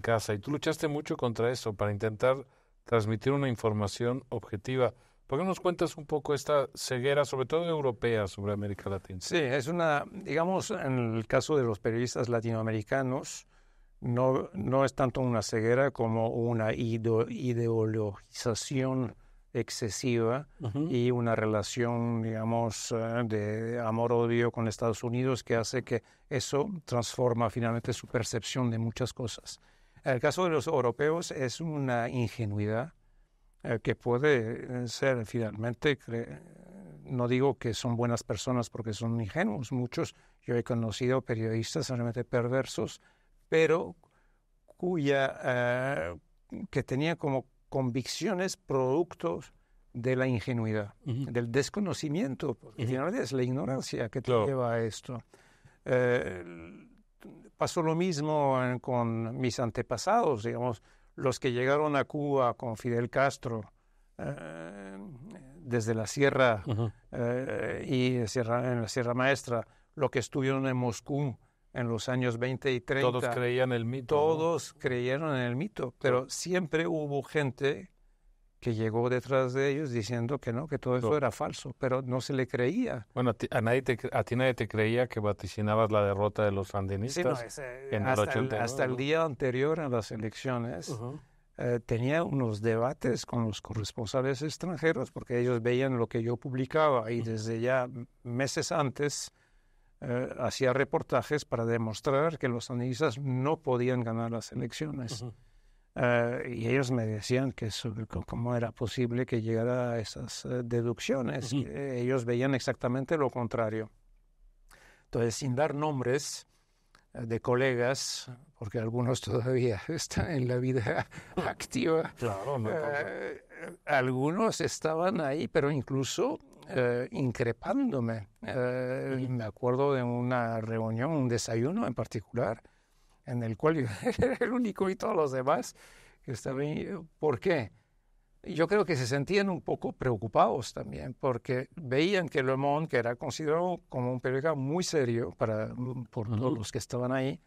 casa. Y tú luchaste mucho contra eso, para intentar transmitir una información objetiva. ¿Por qué nos cuentas un poco esta ceguera, sobre todo europea, sobre América Latina? Sí, es una, digamos, en el caso de los periodistas latinoamericanos, no, no es tanto una ceguera como una ideologización excesiva y una relación, digamos, eh, de amor-odio con Estados Unidos que hace que eso transforma finalmente su percepción de muchas cosas. el caso de los europeos es una ingenuidad eh, que puede ser finalmente, no digo que son buenas personas porque son ingenuos, muchos, yo he conocido periodistas realmente perversos, pero cuya, eh, que tenía como convicciones productos de la ingenuidad, del desconocimiento, porque es la ignorancia que te lleva a esto. Eh, pasó lo mismo con mis antepasados, digamos, los que llegaron a Cuba con Fidel Castro eh, desde la sierra eh, y en la Sierra Maestra, los que estuvieron en Moscú en los años 20 y 30. Todos creían el mito. Todos creyeron en el mito, pero siempre hubo gente que llegó detrás de ellos diciendo que no, que todo eso era falso, pero no se le creía. Bueno, a ti, nadie te, a nadie creía que vaticinabas la derrota de los sandinistas en hasta el hasta el día anterior a las elecciones. Eh, tenía unos debates con los corresponsales extranjeros porque ellos veían lo que yo publicaba y desde ya meses antes eh, hacía reportajes para demostrar que los analistas no podían ganar las elecciones. Eh, y ellos me decían que cómo era posible que llegara a esas eh, deducciones. ellos veían exactamente lo contrario. Entonces, sin dar nombres de colegas, porque algunos <laughs> todavía están en la vida activa, claro, algunos estaban ahí, pero incluso eh, increpándome. Eh, me acuerdo de una reunión, un desayuno en particular, en el cual yo <laughs> era el único y todos los demás que estaban. ¿Por qué? Yo creo que se sentían un poco preocupados también, porque veían que Le Monde, que era considerado como un periódico muy serio para, mm, por todos los que estaban ahí,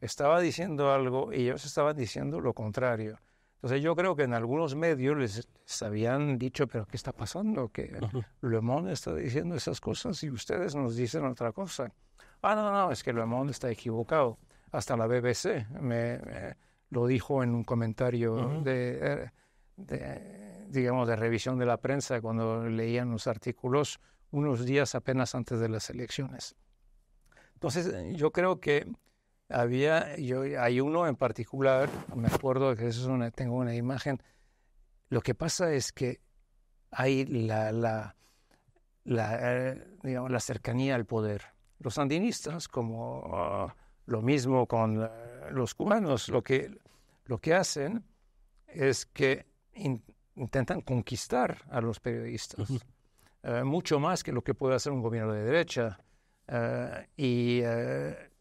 estaba diciendo algo y ellos estaban diciendo lo contrario. Entonces yo creo que en algunos medios les, habían dicho, pero ¿qué está pasando? Que Le Monde está diciendo esas cosas y ustedes nos dicen otra cosa. Ah, no, no, es que Le Monde está equivocado. Hasta la BBC me, lo dijo en un comentario eh, de, digamos, de revisión de la prensa cuando leían los artículos unos días apenas antes de las elecciones. Entonces yo creo que había, yo, hay uno en particular, me acuerdo que eso es una, tengo una imagen. Lo que pasa es que hay la, la, eh, cercanía al poder. Los sandinistas, como ah, lo mismo con eh, los cubanos, lo que, lo que hacen es que intentan conquistar a los periodistas, eh, mucho más que lo que puede hacer un gobierno de derecha. y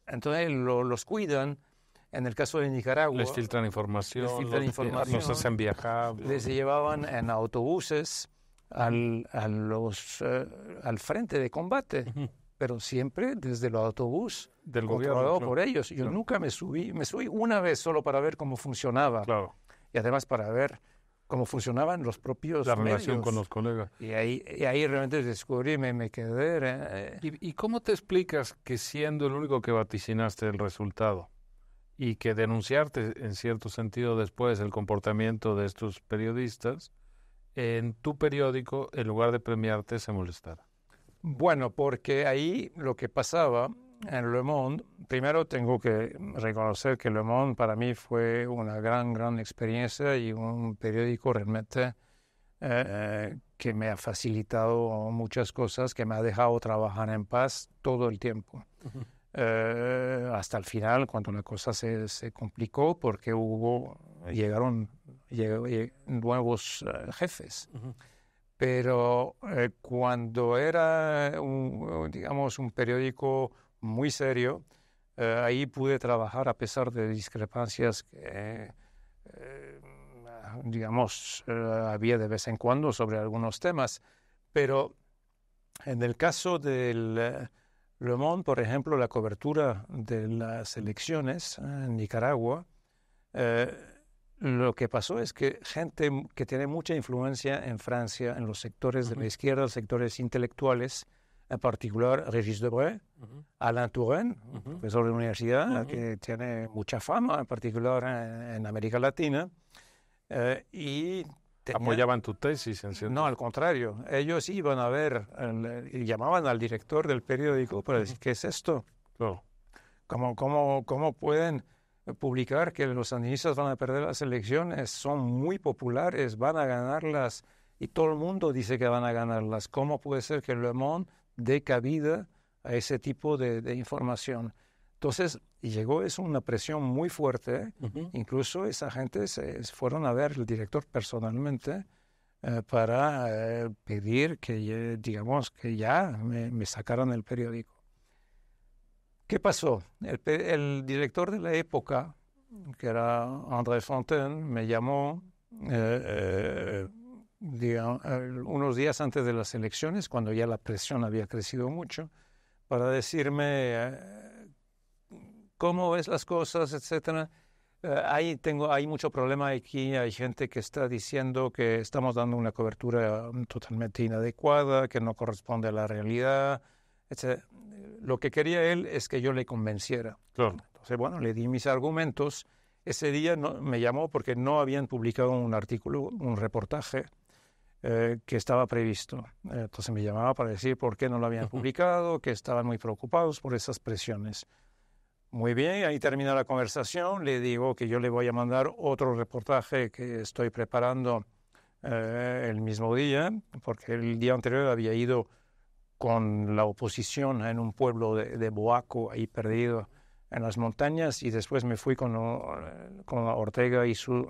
entonces los cuidan. En el caso de Nicaragua. Les filtran información. Les filtran información. hacen viajar. Les llevaban en autobuses al, al eh, frente de combate. Pero siempre desde el autobús. Del controlado gobierno. por ellos. Yo nunca me subí. Me subí una vez solo para ver cómo funcionaba. Claro. Y además para ver cómo funcionaban los propios La con los colegas. Y ahí, ahí realmente descubrí, me, quedé. ¿eh? ¿Y cómo te explicas que siendo el único que vaticinaste el resultado y que denunciarte en cierto sentido después el comportamiento de estos periodistas, en tu periódico, en lugar de premiarte, se molestara? Bueno, porque ahí lo que pasaba en Le Monde, primero tengo que reconocer que Le Monde para mí fue una gran, gran experiencia y un periódico realmente eh, que me ha facilitado muchas cosas, que me ha dejado trabajar en paz todo el tiempo. Eh, hasta el final, cuando la cosa se, complicó, porque hubo, llegaron nuevos eh, jefes. pero cuando era, digamos, un periódico muy serio. Eh, ahí pude trabajar a pesar de discrepancias que, eh, digamos, eh, había de vez en cuando sobre algunos temas. Pero en el caso del Le Monde, por ejemplo, la cobertura de las elecciones en Nicaragua, lo que pasó es que gente que tiene mucha influencia en Francia, en los sectores de la izquierda, los sectores intelectuales, en particular Régis Debré, Alain Touraine, profesor de la universidad, que tiene mucha fama, en particular en, América Latina. Eh, y tenía... ¿Apoyaban tu tesis? En no, al contrario. Ellos iban a ver, y llamaban al director del periódico para decir, ¿qué es esto? ¿Cómo, cómo, cómo pueden publicar que los sandinistas van a perder las elecciones? Son muy populares, van a ganarlas, y todo el mundo dice que van a ganarlas. ¿Cómo puede ser que Le Monde de cabida a ese tipo de, información. Entonces, llegó eso, una presión muy fuerte. Incluso esa gente se fueron a ver al director personalmente eh, para eh, pedir que, digamos, que ya me, sacaran el periódico. ¿Qué pasó? El, el, director de la época, que era André Fontaine, me llamó eh, unos días antes de las elecciones, cuando ya la presión había crecido mucho, para decirme eh, cómo ves las cosas, etcétera. hay, eh, tengo, hay mucho problema aquí, hay gente que está diciendo que estamos dando una cobertura totalmente inadecuada, que no corresponde a la realidad, etc. Lo que quería él es que yo le convenciera. Entonces, bueno, le di mis argumentos. Ese día me llamó porque no habían publicado un artículo, un reportaje eh, que estaba previsto. Entonces me llamaba para decir por qué no lo habían publicado, que estaban muy preocupados por esas presiones. Muy bien, ahí termina la conversación. Le digo que yo le voy a mandar otro reportaje que estoy preparando eh, el mismo día, porque el día anterior había ido con la oposición en un pueblo de, Boaco, ahí perdido en las montañas, y después me fui con, eh, con Ortega y su,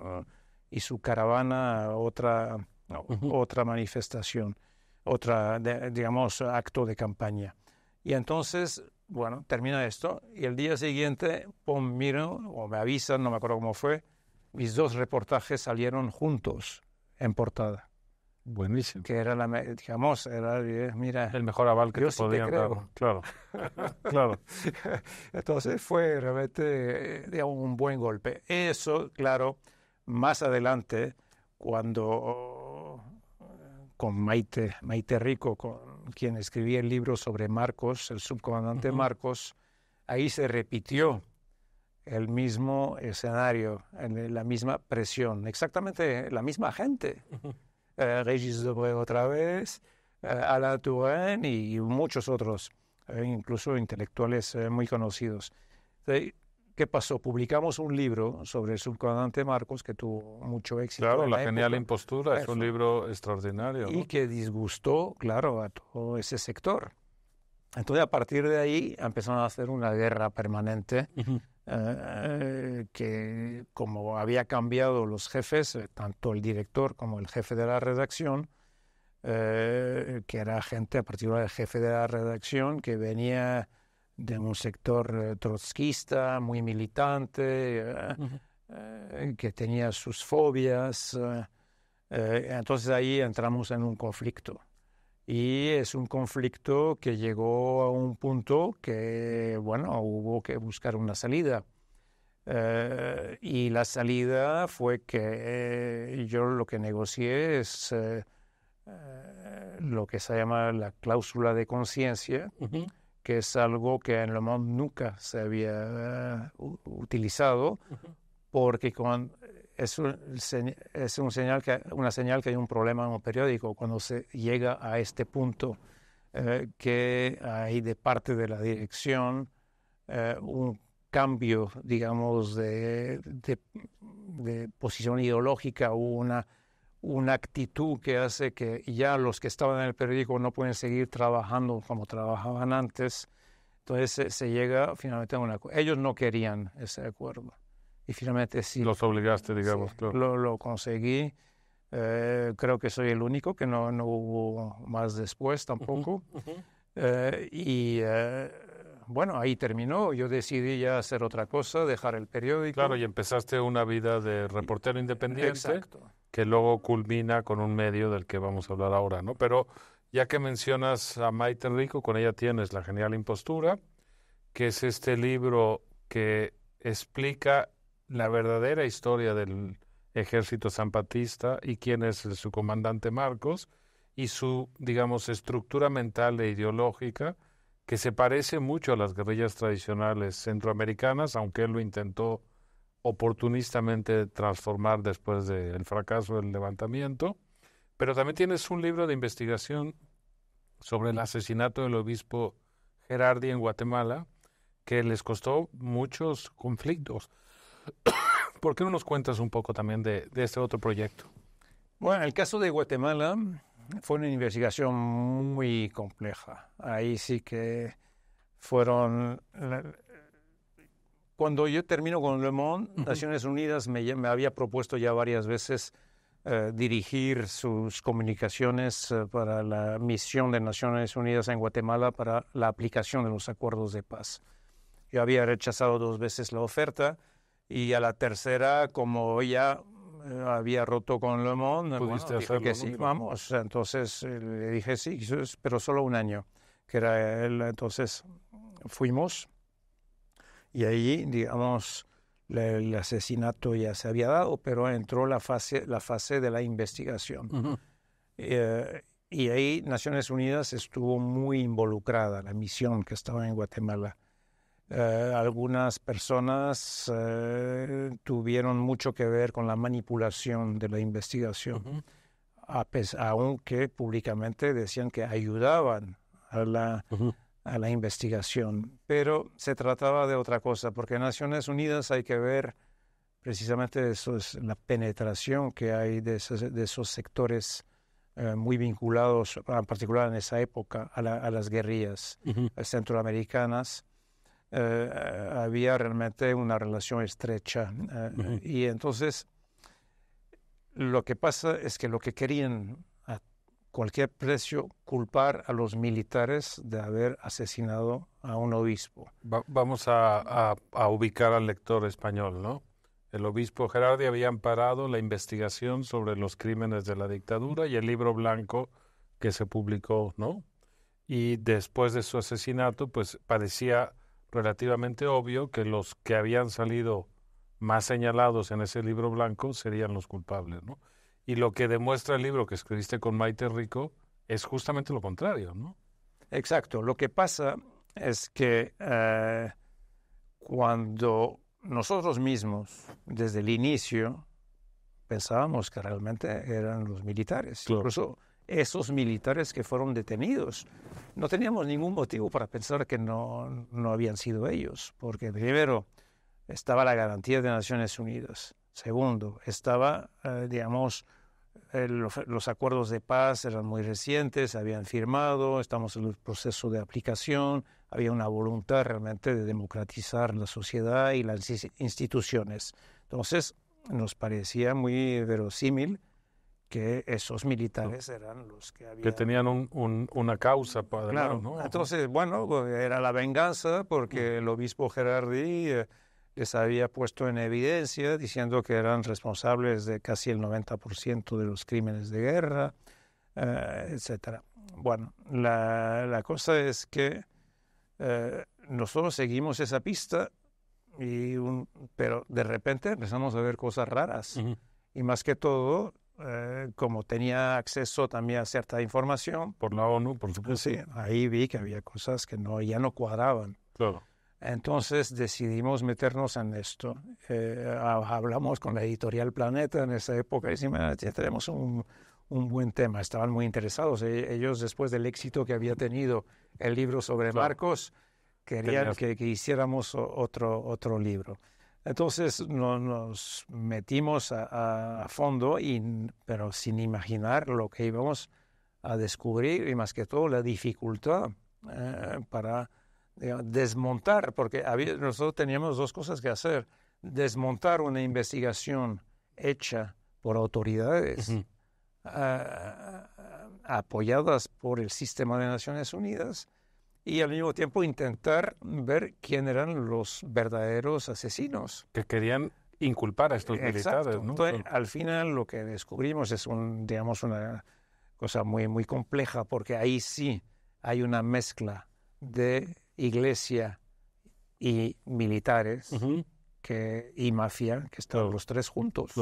y su caravana a otra otra manifestación, otra, digamos, acto de campaña. Y entonces, bueno, termina esto y el día siguiente, miren, miro o me avisan, no me acuerdo cómo fue, mis dos reportajes salieron juntos en portada. Buenísimo. Que era la, digamos, era, mira. El mejor aval que yo te Claro, claro. <laughs> Entonces fue realmente eh, digamos, un buen golpe. Eso, claro, más adelante, cuando con Maite, Maite Rico, con quien escribía el libro sobre Marcos, el subcomandante Marcos, ahí se repitió el mismo escenario, la misma presión, exactamente la misma gente. Eh, Regis otra vez, eh, Alain Touraine y, muchos otros, eh, incluso intelectuales muy conocidos. ¿Qué pasó? Publicamos un libro sobre el subcomandante Marcos que tuvo mucho éxito. Claro, La, genial impostura, es un libro extraordinario. Y que disgustó, claro, a todo ese sector. Entonces, a partir de ahí empezaron a hacer una guerra permanente, eh, que como había cambiado los jefes, eh, tanto el director como el jefe de la redacción, eh, que era gente, a partir del jefe de la redacción, que venía de un sector eh, trotskista muy militante, eh, eh, que tenía sus fobias. entonces ahí entramos en un conflicto. Y es un conflicto que llegó a un punto que, bueno, hubo que buscar una salida. y la salida fue que yo lo que negocié es lo que se llama la cláusula de conciencia, que es algo que en Le nunca se había eh, utilizado, porque eh, es, es un señal que, una señal que hay un problema en un periódico cuando se llega a este punto eh, que hay de parte de la dirección un cambio, digamos, de, de posición ideológica o una una actitud que hace que ya los que estaban en el periódico no pueden seguir trabajando como trabajaban antes. Entonces se, llega finalmente a un acuerdo. Ellos no querían ese acuerdo. Y finalmente sí. Los obligaste, digamos, claro. Lo, lo conseguí. Eh, creo que soy el único, que no, no hubo más después tampoco. Eh, y eh, bueno, ahí terminó. Yo decidí ya hacer otra cosa, dejar el periódico. Claro, y empezaste una vida de reportero independiente. Exacto que luego culmina con un medio del que vamos a hablar ahora, ¿no? Pero ya que mencionas a Maite Enrico, con ella tienes La Genial Impostura, que es este libro que explica la verdadera historia del ejército zapatista y quién es su comandante Marcos y su, digamos, estructura mental e ideológica que se parece mucho a las guerrillas tradicionales centroamericanas, aunque él lo intentó oportunistamente transformar después del fracaso del levantamiento, pero también tienes un libro de investigación sobre el asesinato del obispo Gerardi en Guatemala, que les costó muchos conflictos. <coughs> ¿Por qué no nos cuentas un poco también de este otro proyecto? Bueno, el caso de Guatemala fue una investigación muy compleja. Ahí sí que fueron cuando yo termino con Le Monde, Naciones Unidas me, había propuesto ya varias veces eh, dirigir sus comunicaciones eh, para la misión de Naciones Unidas en Guatemala para la aplicación de los acuerdos de paz. Yo había rechazado dos veces la oferta y a la tercera, como ya eh, había roto con Le Monde, bueno, que sí, vamos. Entonces le dije sí, pero solo un año, que era él. Entonces fuimos y ahí, digamos, el asesinato ya se había dado, pero entró la fase, la fase de la investigación. Eh, y ahí Naciones Unidas estuvo muy involucrada, la misión que estaba en Guatemala. Eh, algunas personas eh, tuvieron mucho que ver con la manipulación de la investigación, aunque públicamente decían que ayudaban a la a la investigación. Pero se trataba de otra cosa, porque en Naciones Unidas hay que ver precisamente eso la penetración que hay de esos, sectores eh, muy vinculados, en particular en esa época, a, las guerrillas eh, centroamericanas. Eh, había realmente una relación estrecha. Y entonces lo que pasa es que lo que querían cualquier precio culpar a los militares de haber asesinado a un obispo. vamos a, a ubicar al lector español, ¿no? El obispo Gerardi había amparado la investigación sobre los crímenes de la dictadura y el libro blanco que se publicó, ¿no? Y después de su asesinato, pues parecía relativamente obvio que los que habían salido más señalados en ese libro blanco serían los culpables, ¿no? Y lo que demuestra el libro que escribiste con Maite Rico es justamente lo contrario, ¿no? Exacto. Lo que pasa es que eh, cuando nosotros mismos, desde el inicio, pensábamos que realmente eran los militares, incluso esos militares que fueron detenidos, no teníamos ningún motivo para pensar que no, habían sido ellos, porque primero estaba la garantía de Naciones Unidas, segundo, estaba, eh, digamos, eh, los, acuerdos de paz eran muy recientes, habían firmado, estamos en el proceso de aplicación, había una voluntad realmente de democratizar la sociedad y las instituciones. Entonces, nos parecía muy verosímil que esos militares eran los que habían... Que tenían una causa para... Claro, ¿no? entonces, bueno, era la venganza porque mm. el obispo Gerardi... Eh, les había puesto en evidencia diciendo que eran responsables de casi el 90% de los crímenes de guerra, eh, etcétera. etc. Bueno, la, la, cosa es que eh, nosotros seguimos esa pista, y pero de repente empezamos a ver cosas raras. Y más que todo, eh, como tenía acceso también a cierta información. Por la ONU, por supuesto. Sí, ahí vi que había cosas que no, ya no cuadraban. Claro. Entonces decidimos meternos en esto. Eh, hablamos con la editorial Planeta en esa época y decimos, ah, tenemos un, un, buen tema. Estaban muy interesados. E-, ellos, después del éxito que había tenido el libro sobre Marcos, querían que, hiciéramos otro, otro libro. Entonces nos metimos a, fondo, y, pero sin imaginar lo que íbamos a descubrir y más que todo la dificultad eh, para desmontar, porque nosotros teníamos dos cosas que hacer, desmontar una investigación hecha por autoridades. Ah, ah, apoyadas por el sistema de Naciones Unidas y al mismo tiempo intentar ver quién eran los verdaderos asesinos. Que querían inculpar a estos eh, militares. al final lo que descubrimos es un, digamos, una cosa muy, muy compleja porque ahí sí hay una mezcla de iglesia y militares y mafia, que están los tres juntos.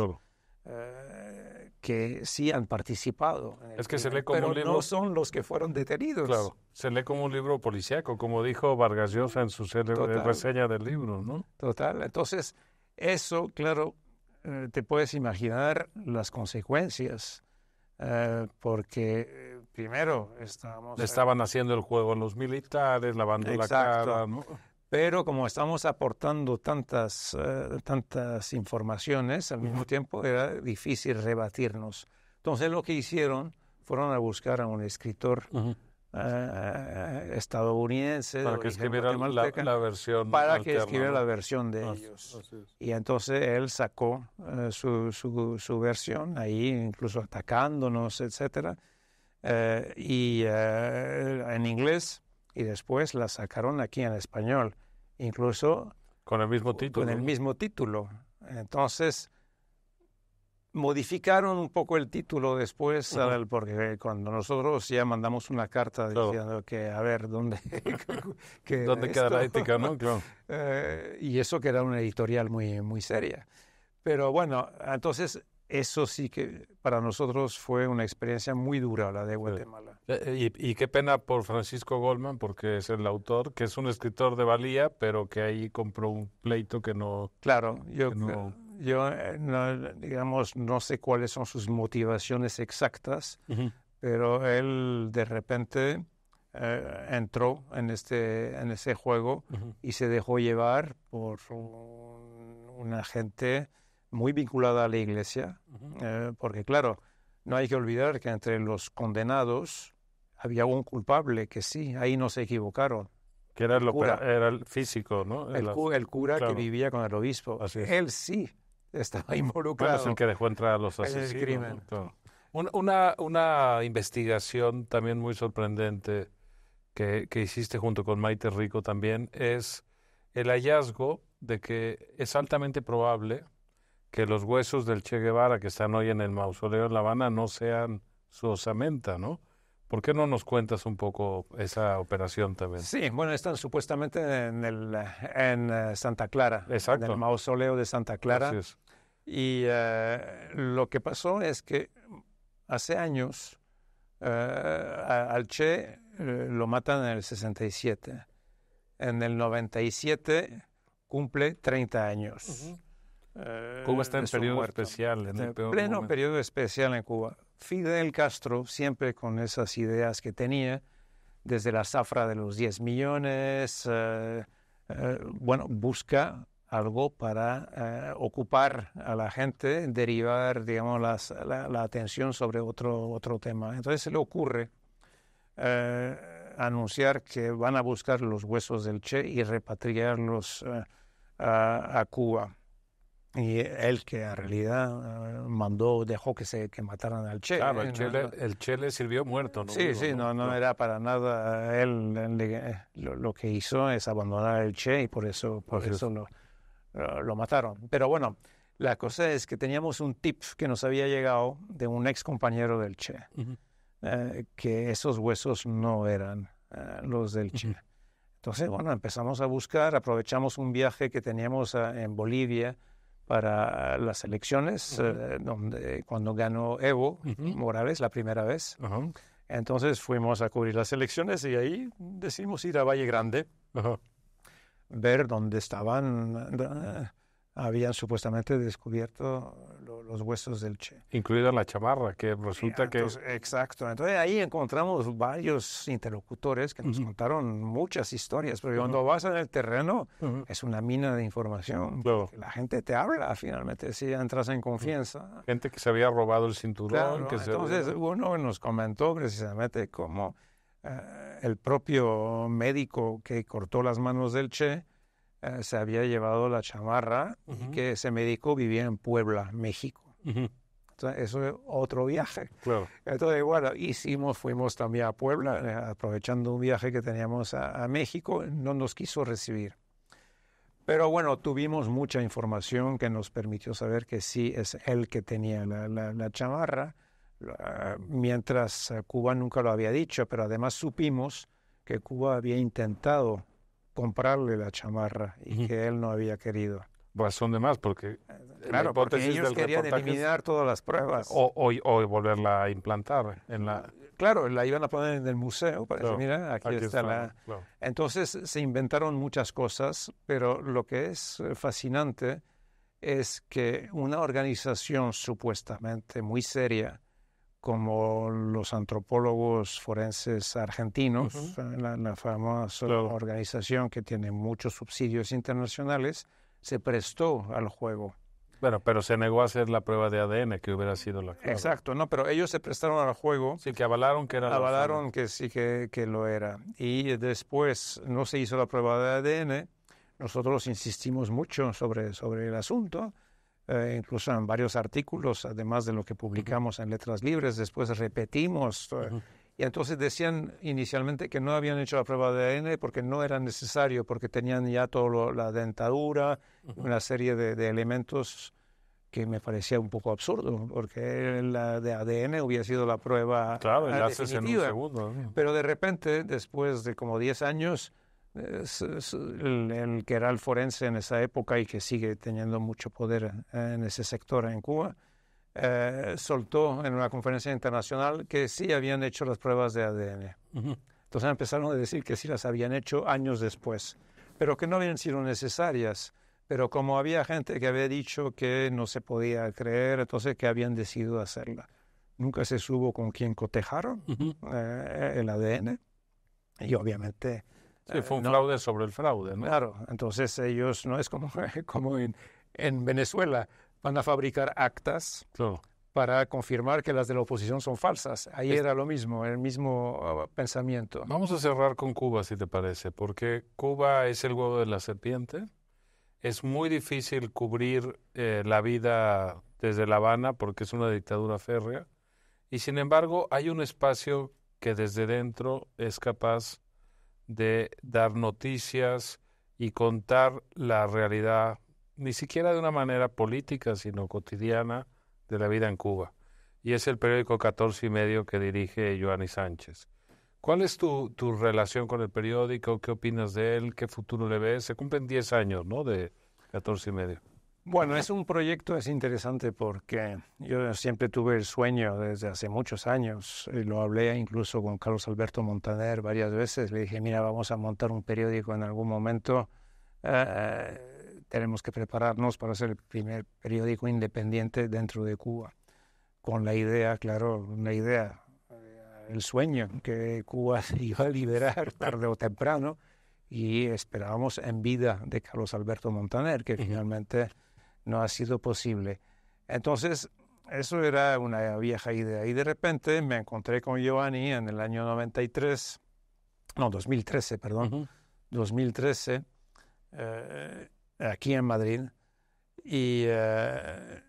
Eh, que sí han participado. es que se lee como un libro. No son los que fueron detenidos. Claro, se lee como un libro policíaco, como dijo Vargas Llosa en su reseña del libro, Total. Entonces, eso, claro, eh, te puedes imaginar las consecuencias eh, porque eh, primero estábamos... estaban haciendo el juego los militares, lavando la cara, Pero como estamos aportando tantas, eh, tantas informaciones al mismo tiempo, era difícil rebatirnos. Entonces lo que hicieron fueron a buscar a un escritor eh, eh, estadounidense para que escribiera la, versión para que escribiera la versión de ellos y entonces él sacó eh, su, versión ahí incluso atacándonos etcétera eh, y en inglés y después la sacaron aquí en español incluso con el mismo título con el mismo título entonces modificaron un poco el título después, porque eh, cuando nosotros ya mandamos una carta diciendo que a ver dónde, <laughs> ¿Dónde queda la ética, ¿no? <laughs> Eh, y eso que era una editorial muy, muy seria. Pero bueno, entonces eso sí que para nosotros fue una experiencia muy dura la de Guatemala. Eh, y, qué pena por Francisco Goldman, porque es el autor, que es un escritor de valía, pero que ahí compró un pleito que no... Claro, yo... Yo, eh, no, digamos, no sé cuáles son sus motivaciones exactas, pero él de repente eh, entró en este, en ese juego y se dejó llevar por una gente muy vinculada a la iglesia, eh, porque claro, no hay que olvidar que entre los condenados había un culpable que sí, ahí no se equivocaron. Que era el, cura. Era el físico, ¿no? El, cura que vivía con el obispo. Él sí estaba involucrado. Bueno, es el que dejó entrar a los asesinos. crimen. Una, una, investigación también muy sorprendente que, hiciste junto con Maite Rico también es el hallazgo de que es altamente probable que los huesos del Che Guevara que están hoy en el mausoleo de La Habana no sean su osamenta, ¿no? ¿Por qué no nos cuentas un poco esa operación también? Sí, bueno, están supuestamente en, el, en eh, Santa Clara, Exacto. en el mausoleo de Santa Clara. Y eh, lo que pasó es que hace años eh, al Che eh, lo matan en el 67. En el 97 cumple 30 años. Cuba está en periodo especial. En pleno periodo especial en Cuba. Fidel Castro, siempre con esas ideas que tenía, desde la zafra de los 10 millones, bueno, busca algo para eh, ocupar a la gente, derivar, digamos, la, atención sobre otro, otro tema. Entonces se le ocurre eh, anunciar que van a buscar los huesos del Che y repatriarlos eh, a, Cuba. Y él que en realidad mandó, dejó que se que mataran al Che. Claro, el, che le, sirvió muerto, ¿no? Sí, sí, no, no, era para nada él. lo, que hizo es abandonar el Che y por eso, por eso lo eh, lo mataron. Pero bueno, la cosa es que teníamos un tip que nos había llegado de un ex compañero del Che, eh, que esos huesos no eran eh, los del Che. Entonces, bueno, empezamos a buscar, aprovechamos un viaje que teníamos en Bolivia para las elecciones, donde, cuando ganó Evo Morales la primera vez. Entonces fuimos a cubrir las elecciones y ahí decidimos ir a Valle Grande ver dónde estaban, eh, habían supuestamente descubierto los huesos del Che. Incluida la chamarra, que resulta que... Exacto, entonces ahí encontramos varios interlocutores que nos contaron muchas historias, pero cuando vas en el terreno es una mina de información. La gente te habla finalmente, si entras en confianza. Gente que se había robado el cinturón. entonces uno nos comentó precisamente cómo el propio médico que cortó las manos del Che eh, se había llevado la chamarra y que ese médico vivía en Puebla, México. eso es otro viaje. Entonces, bueno, hicimos, fuimos también a Puebla, eh, aprovechando un viaje que teníamos a, México, no nos quiso recibir. Pero bueno, tuvimos mucha información que nos permitió saber que sí es él que tenía la, la, la chamarra Ah, mientras eh, Cuba nunca lo había dicho, pero además supimos que Cuba había intentado comprarle la chamarra y que él no había querido. Razón de más, porque eh, eh, claro, porque ellos querían eliminar todas las pruebas. O, o, volverla a implantar en la... Claro, la iban a poner en el museo mira, aquí, está, la... Entonces se inventaron muchas cosas, pero lo que es fascinante es que una organización supuestamente muy seria como los antropólogos forenses argentinos, eh, la, famosa organización que tiene muchos subsidios internacionales, se prestó al juego. Bueno, pero se negó a hacer la prueba de ADN, que hubiera sido la clave. Exacto, no, pero ellos se prestaron al juego. Sí, que avalaron que era. Avalaron que sí, que, que, lo era. Y después no se hizo la prueba de ADN. Nosotros insistimos mucho sobre, sobre el asunto. Eh, incluso en varios artículos, además de lo que publicamos en Letras Libres, después repetimos. Eh, y entonces decían inicialmente que no habían hecho la prueba de ADN e porque no era necesario, porque tenían ya toda la dentadura, una serie de, elementos que me parecía un poco absurdo, porque la de ADN hubiera sido la prueba claro, ah, En un segundo. Pero de repente, después de como 10 años, el, que era el forense en esa época y que sigue teniendo mucho poder en ese sector en Cuba, eh, soltó en una conferencia internacional que sí habían hecho las pruebas de ADN. Entonces empezaron a decir que sí las habían hecho años después, pero que no habían sido necesarias. Pero como había gente que había dicho que no se podía creer, entonces que habían decidido hacerla. Nunca se supo con quién cotejaron eh, el ADN. Y obviamente Sí, eh, fue un fraude sobre el fraude, ¿no? Claro, entonces ellos no es como, <laughs> como en, Venezuela, van a fabricar actas para confirmar que las de la oposición son falsas. Ahí era lo mismo, el mismo ah, pensamiento. Vamos a cerrar con Cuba, si te parece, porque Cuba es el huevo de la serpiente. Es muy difícil cubrir eh, la vida desde La Habana porque es una dictadura férrea. Y sin embargo, hay un espacio que desde dentro es capaz de dar noticias y contar la realidad, ni siquiera de una manera política, sino cotidiana de la vida en Cuba. Y es el periódico 14 y medio que dirige Joanny Sánchez. ¿Cuál es tu, relación con el periódico? ¿Qué opinas de él? ¿Qué futuro le ves? Se cumplen 10 años, ¿no? De 14 y medio. Bueno, es un proyecto, es interesante porque yo siempre tuve el sueño desde hace muchos años, eh, lo hablé incluso con Carlos Alberto Montaner varias veces, le dije, mira, vamos a montar un periódico en algún momento, eh, tenemos que prepararnos para ser el primer periódico independiente dentro de Cuba, con la idea, claro, la idea, eh, el sueño que Cuba se <laughs> iba a liberar tarde o temprano, y esperábamos en vida de Carlos Alberto Montaner, que finalmente no ha sido posible. Entonces, eso era una vieja idea. Y de repente me encontré con Giovanni en el año 93, no, 2013, perdón, 2013, eh, aquí en Madrid, y, eh,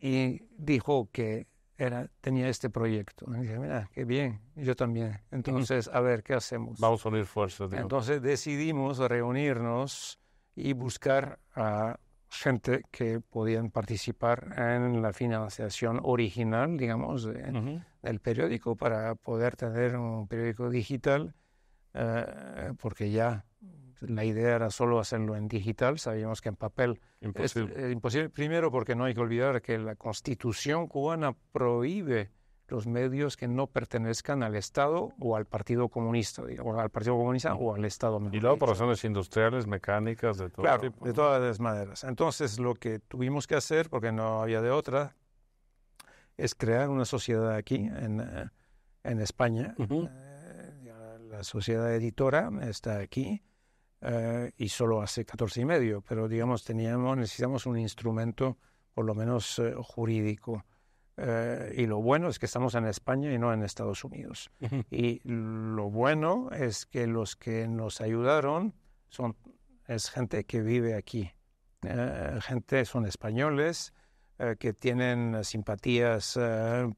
y dijo que era, tenía este proyecto. Y dije, mira, qué bien, yo también. Entonces, a ver, ¿qué hacemos? Vamos a unir fuerzas. Entonces decidimos reunirnos y buscar a gente que podían participar en la financiación original, digamos, del periódico para poder tener un periódico digital, eh, porque ya la idea era solo hacerlo en digital, sabíamos que en papel es imposible. Primero porque no hay que olvidar que la constitución cubana prohíbe los medios que no pertenezcan al Estado o al Partido Comunista, digamos, al Partido Comunista o al Estado. Y por operaciones industriales, mecánicas, de todo de todas las maneras. Entonces, lo que tuvimos que hacer, porque no había de otra, es crear una sociedad aquí, en, eh, España. Eh, la sociedad editora está aquí eh, y solo hace 14 y medio, pero digamos, teníamos, necesitamos un instrumento por lo menos jurídico eh, y lo bueno es que estamos en España y no en Estados Unidos. Y lo bueno es que los que nos ayudaron son, es gente que vive aquí. Eh, gente son españoles eh, que tienen simpatías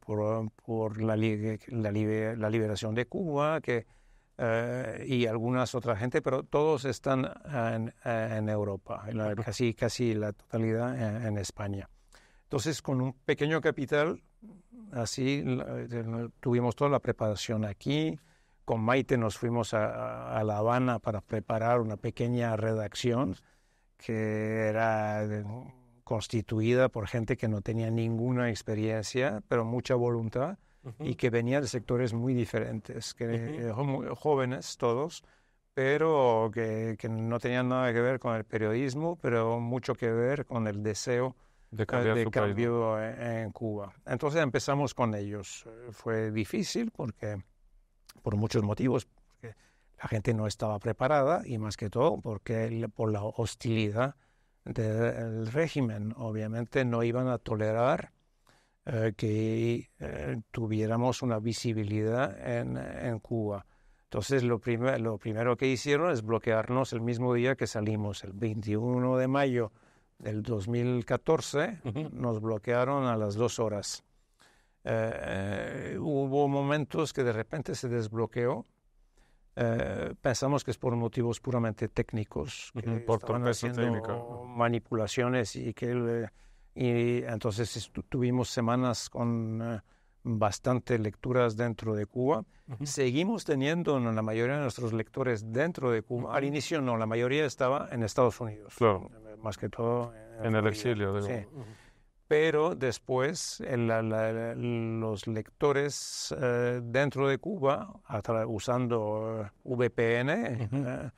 por, la, liberación de Cuba y algunas otras gente, pero todos están en, Europa, casi, casi la totalidad en España. Entonces, con un pequeño capital, así eh, tuvimos toda la preparación aquí. Con Maite nos fuimos a, La Habana para preparar una pequeña redacción que era eh, constituida por gente que no tenía ninguna experiencia, pero mucha voluntad y que venía de sectores muy diferentes, que, eh, jóvenes todos, pero que, que no tenían nada que ver con el periodismo, pero mucho que ver con el deseo de, eh, cambio, en Cuba. Entonces empezamos con ellos. Eh, fue difícil porque, por muchos motivos, la gente no estaba preparada y más que todo porque por la hostilidad del régimen. Obviamente no iban a tolerar eh, que tuviéramos una visibilidad en, Cuba. Entonces lo, lo primero que hicieron es bloquearnos el mismo día que salimos, el 21 de mayo el 2014 nos bloquearon a las dos horas. Eh, eh, hubo momentos que de repente se desbloqueó. Eh, pensamos que es por motivos puramente técnicos, por haciendo manipulaciones y que y entonces tuvimos semanas con bastantes bastante lecturas dentro de Cuba. Seguimos teniendo la mayoría de nuestros lectores dentro de Cuba. Al inicio no, la mayoría estaba en Estados Unidos. Claro más que todo... En, el exilio, Pero después los lectores eh, dentro de Cuba, usando eh, VPN, eh,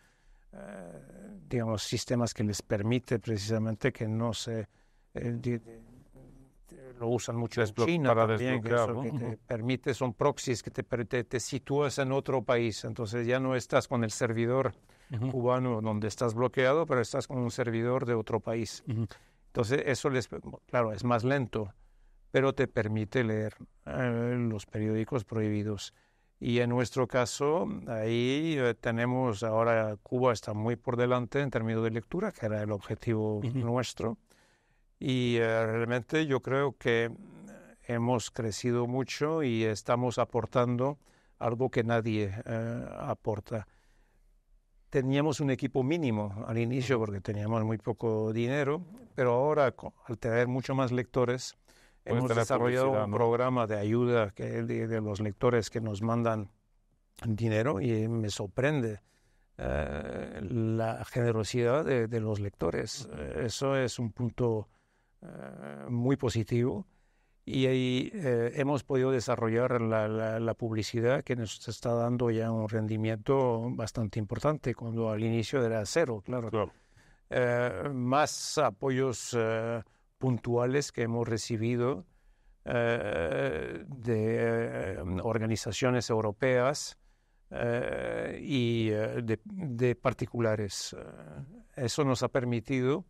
digamos, sistemas que les permite precisamente que no se... lo usan mucho China también, que, permite, son proxies que te, te, te, sitúas en otro país, entonces ya no estás con el servidor cubano donde estás bloqueado, pero estás con un servidor de otro país. Entonces, eso les, claro, es más lento, pero te permite leer eh, los periódicos prohibidos. Y en nuestro caso, ahí eh, tenemos, ahora Cuba está muy por delante en términos de lectura, que era el objetivo nuestro. Y eh, realmente yo creo que hemos crecido mucho y estamos aportando algo que nadie aporta teníamos un equipo mínimo al inicio porque teníamos muy poco dinero, pero ahora al tener mucho más lectores, hemos desarrollado un programa de ayuda que, de, los lectores que nos mandan dinero y me sorprende eh, la generosidad de, los lectores. Eh, eso es un punto eh, muy positivo y ahí eh, hemos podido desarrollar la, publicidad que nos está dando ya un rendimiento bastante importante, cuando al inicio era cero, claro. Eh, más apoyos eh, puntuales que hemos recibido de organizaciones europeas y de, particulares. Eso nos ha permitido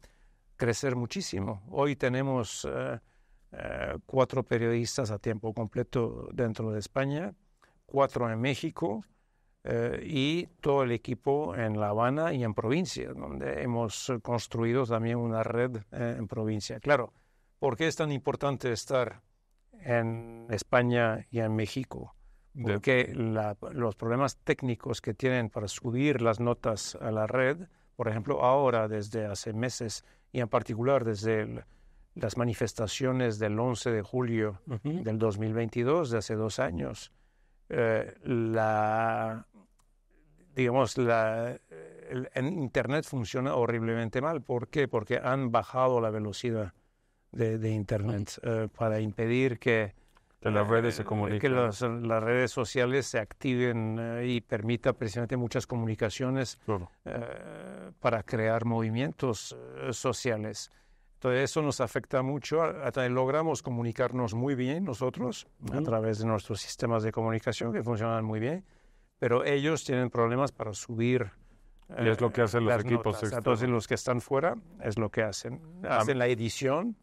crecer muchísimo. Hoy tenemos... Eh, cuatro periodistas a tiempo completo dentro de España, cuatro en México eh, y todo el equipo en La Habana y en provincia, donde hemos construido también una red eh, en provincia. Claro, ¿por qué es tan importante estar en España y en México? Porque los problemas técnicos que tienen para subir las notas a la red, por ejemplo, ahora desde hace meses y en particular desde el, las manifestaciones del 11 de julio del 2022, de hace dos años, eh, la, digamos, la, el, Internet funciona horriblemente mal. ¿Por qué? Porque han bajado la velocidad de, Internet eh, para impedir que... las redes eh, se Que las, redes sociales se activen y permita precisamente muchas comunicaciones para crear movimientos sociales. Entonces eso nos afecta mucho, hasta logramos comunicarnos muy bien nosotros a través de nuestros sistemas de comunicación que funcionan muy bien, pero ellos tienen problemas para subir y es lo que eh, hacen los equipos notas, Entonces, los que están fuera es lo que hacen. Hacen la edición,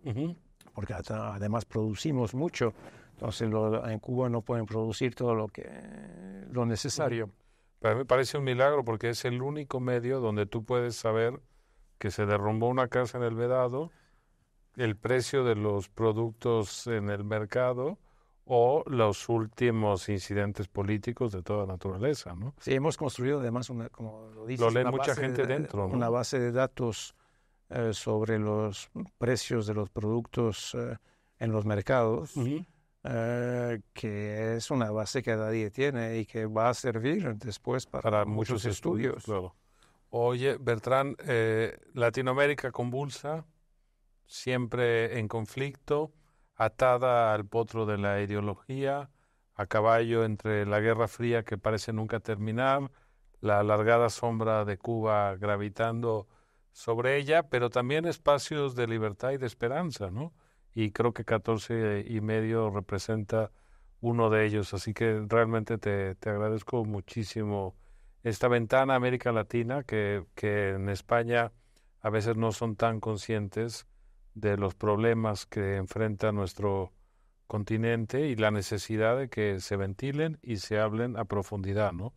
porque además producimos mucho. Entonces, en Cuba no pueden producir todo lo, que, lo necesario. Para mí parece un milagro porque es el único medio donde tú puedes saber que se derrumbó una casa en el Vedado el precio de los productos en el mercado o los últimos incidentes políticos de toda naturaleza, ¿no? Sí, hemos construido además, una, como lo dice, una base de, datos eh, sobre los precios de los productos eh, en los mercados, eh, que es una base que nadie tiene y que va a servir después para, muchos, estudios. Oye, Bertrán, Latinoamérica convulsa, siempre en conflicto, atada al potro de la ideología, a caballo entre la Guerra Fría que parece nunca terminar, la alargada sombra de Cuba gravitando sobre ella, pero también espacios de libertad y de esperanza, ¿no? Y creo que 14 y medio representa uno de ellos, así que realmente te, agradezco muchísimo esta ventana América Latina, que, que en España a veces no son tan conscientes de los problemas que enfrenta nuestro continente y la necesidad de que se ventilen y se hablen a profundidad, ¿no?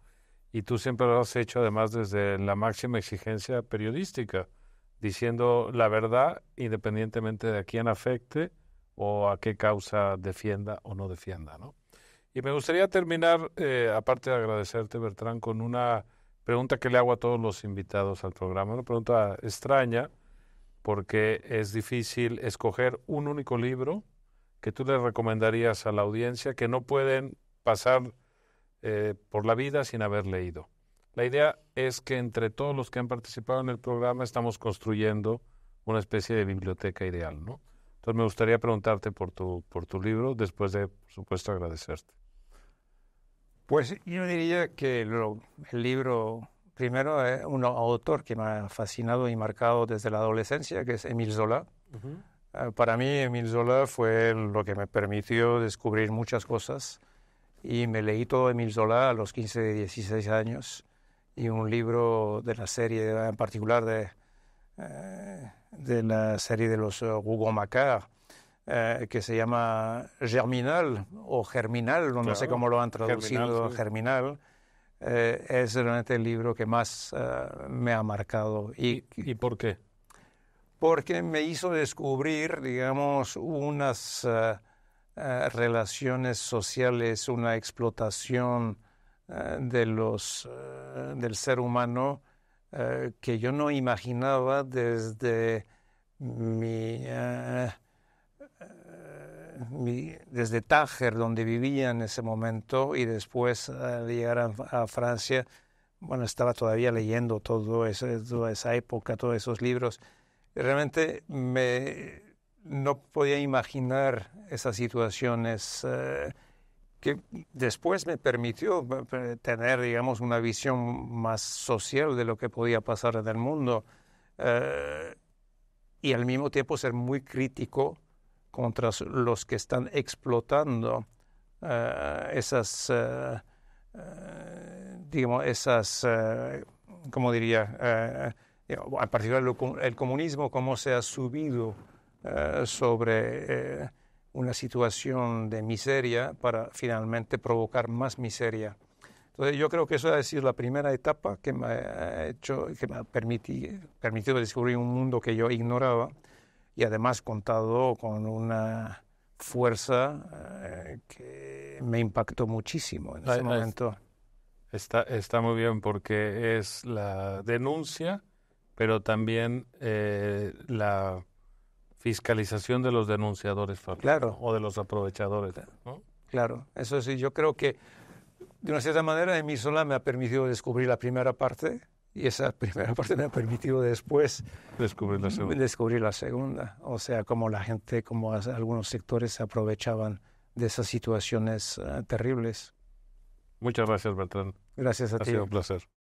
Y tú siempre lo has hecho además desde la máxima exigencia periodística, diciendo la verdad independientemente de a quién afecte o a qué causa defienda o no defienda, ¿no? Y me gustaría terminar, eh, aparte de agradecerte, Bertrán, con una pregunta que le hago a todos los invitados al programa, una pregunta extraña, porque es difícil escoger un único libro que tú le recomendarías a la audiencia que no pueden pasar eh, por la vida sin haber leído. La idea es que entre todos los que han participado en el programa estamos construyendo una especie de biblioteca ideal, Entonces me gustaría preguntarte por tu, por tu libro, después de, por supuesto, agradecerte. Pues yo diría que el libro primero, es eh, un autor que me ha fascinado y marcado desde la adolescencia, que es Emile Zola. Eh, para mí, Emile Zola fue lo que me permitió descubrir muchas cosas. Y me leí todo Emile Zola a los 15, 16 años. Y un libro de la serie, en particular de, eh, de la serie de los Hugo Macar, que se llama Germinal o Germinal, no, sé cómo lo han traducido, Germinal eh, es realmente el libro que más eh, me ha marcado. Y, por qué? Porque me hizo descubrir, digamos, unas eh, relaciones sociales, una explotación de los, del ser humano que yo no imaginaba desde mi desde Tánger, donde vivía en ese momento, y después al llegar a, Francia, bueno, estaba todavía leyendo todo toda esa época, todos esos libros. Realmente me, no podía imaginar esas situaciones eh, que después me permitió eh, tener, digamos, una visión más social de lo que podía pasar en el mundo eh, y al mismo tiempo ser muy crítico contra los que están explotando eh, esas, eh, eh, digamos, esas, ¿cómo diría? en particular el comunismo, cómo se ha subido sobre una situación de miseria para finalmente provocar más miseria. Entonces yo creo que eso ha sido la primera etapa que me ha, hecho, que me permitido, permitido descubrir un mundo que yo ignoraba y además contado con una fuerza eh, que me impactó muchísimo en ese momento. Está, está muy bien porque es la denuncia, pero también eh, la fiscalización de los denunciadores claro. o de los aprovechadores. Claro, eso sí, yo creo que de una cierta manera sola me ha permitido descubrir la primera parte y esa <laughs> primera parte me ha permitido después descubrir la segunda. O sea, como la gente, como algunos sectores se aprovechaban de esas situaciones eh, terribles. Muchas gracias, Bertrand. Gracias a ti. Ha sido un placer.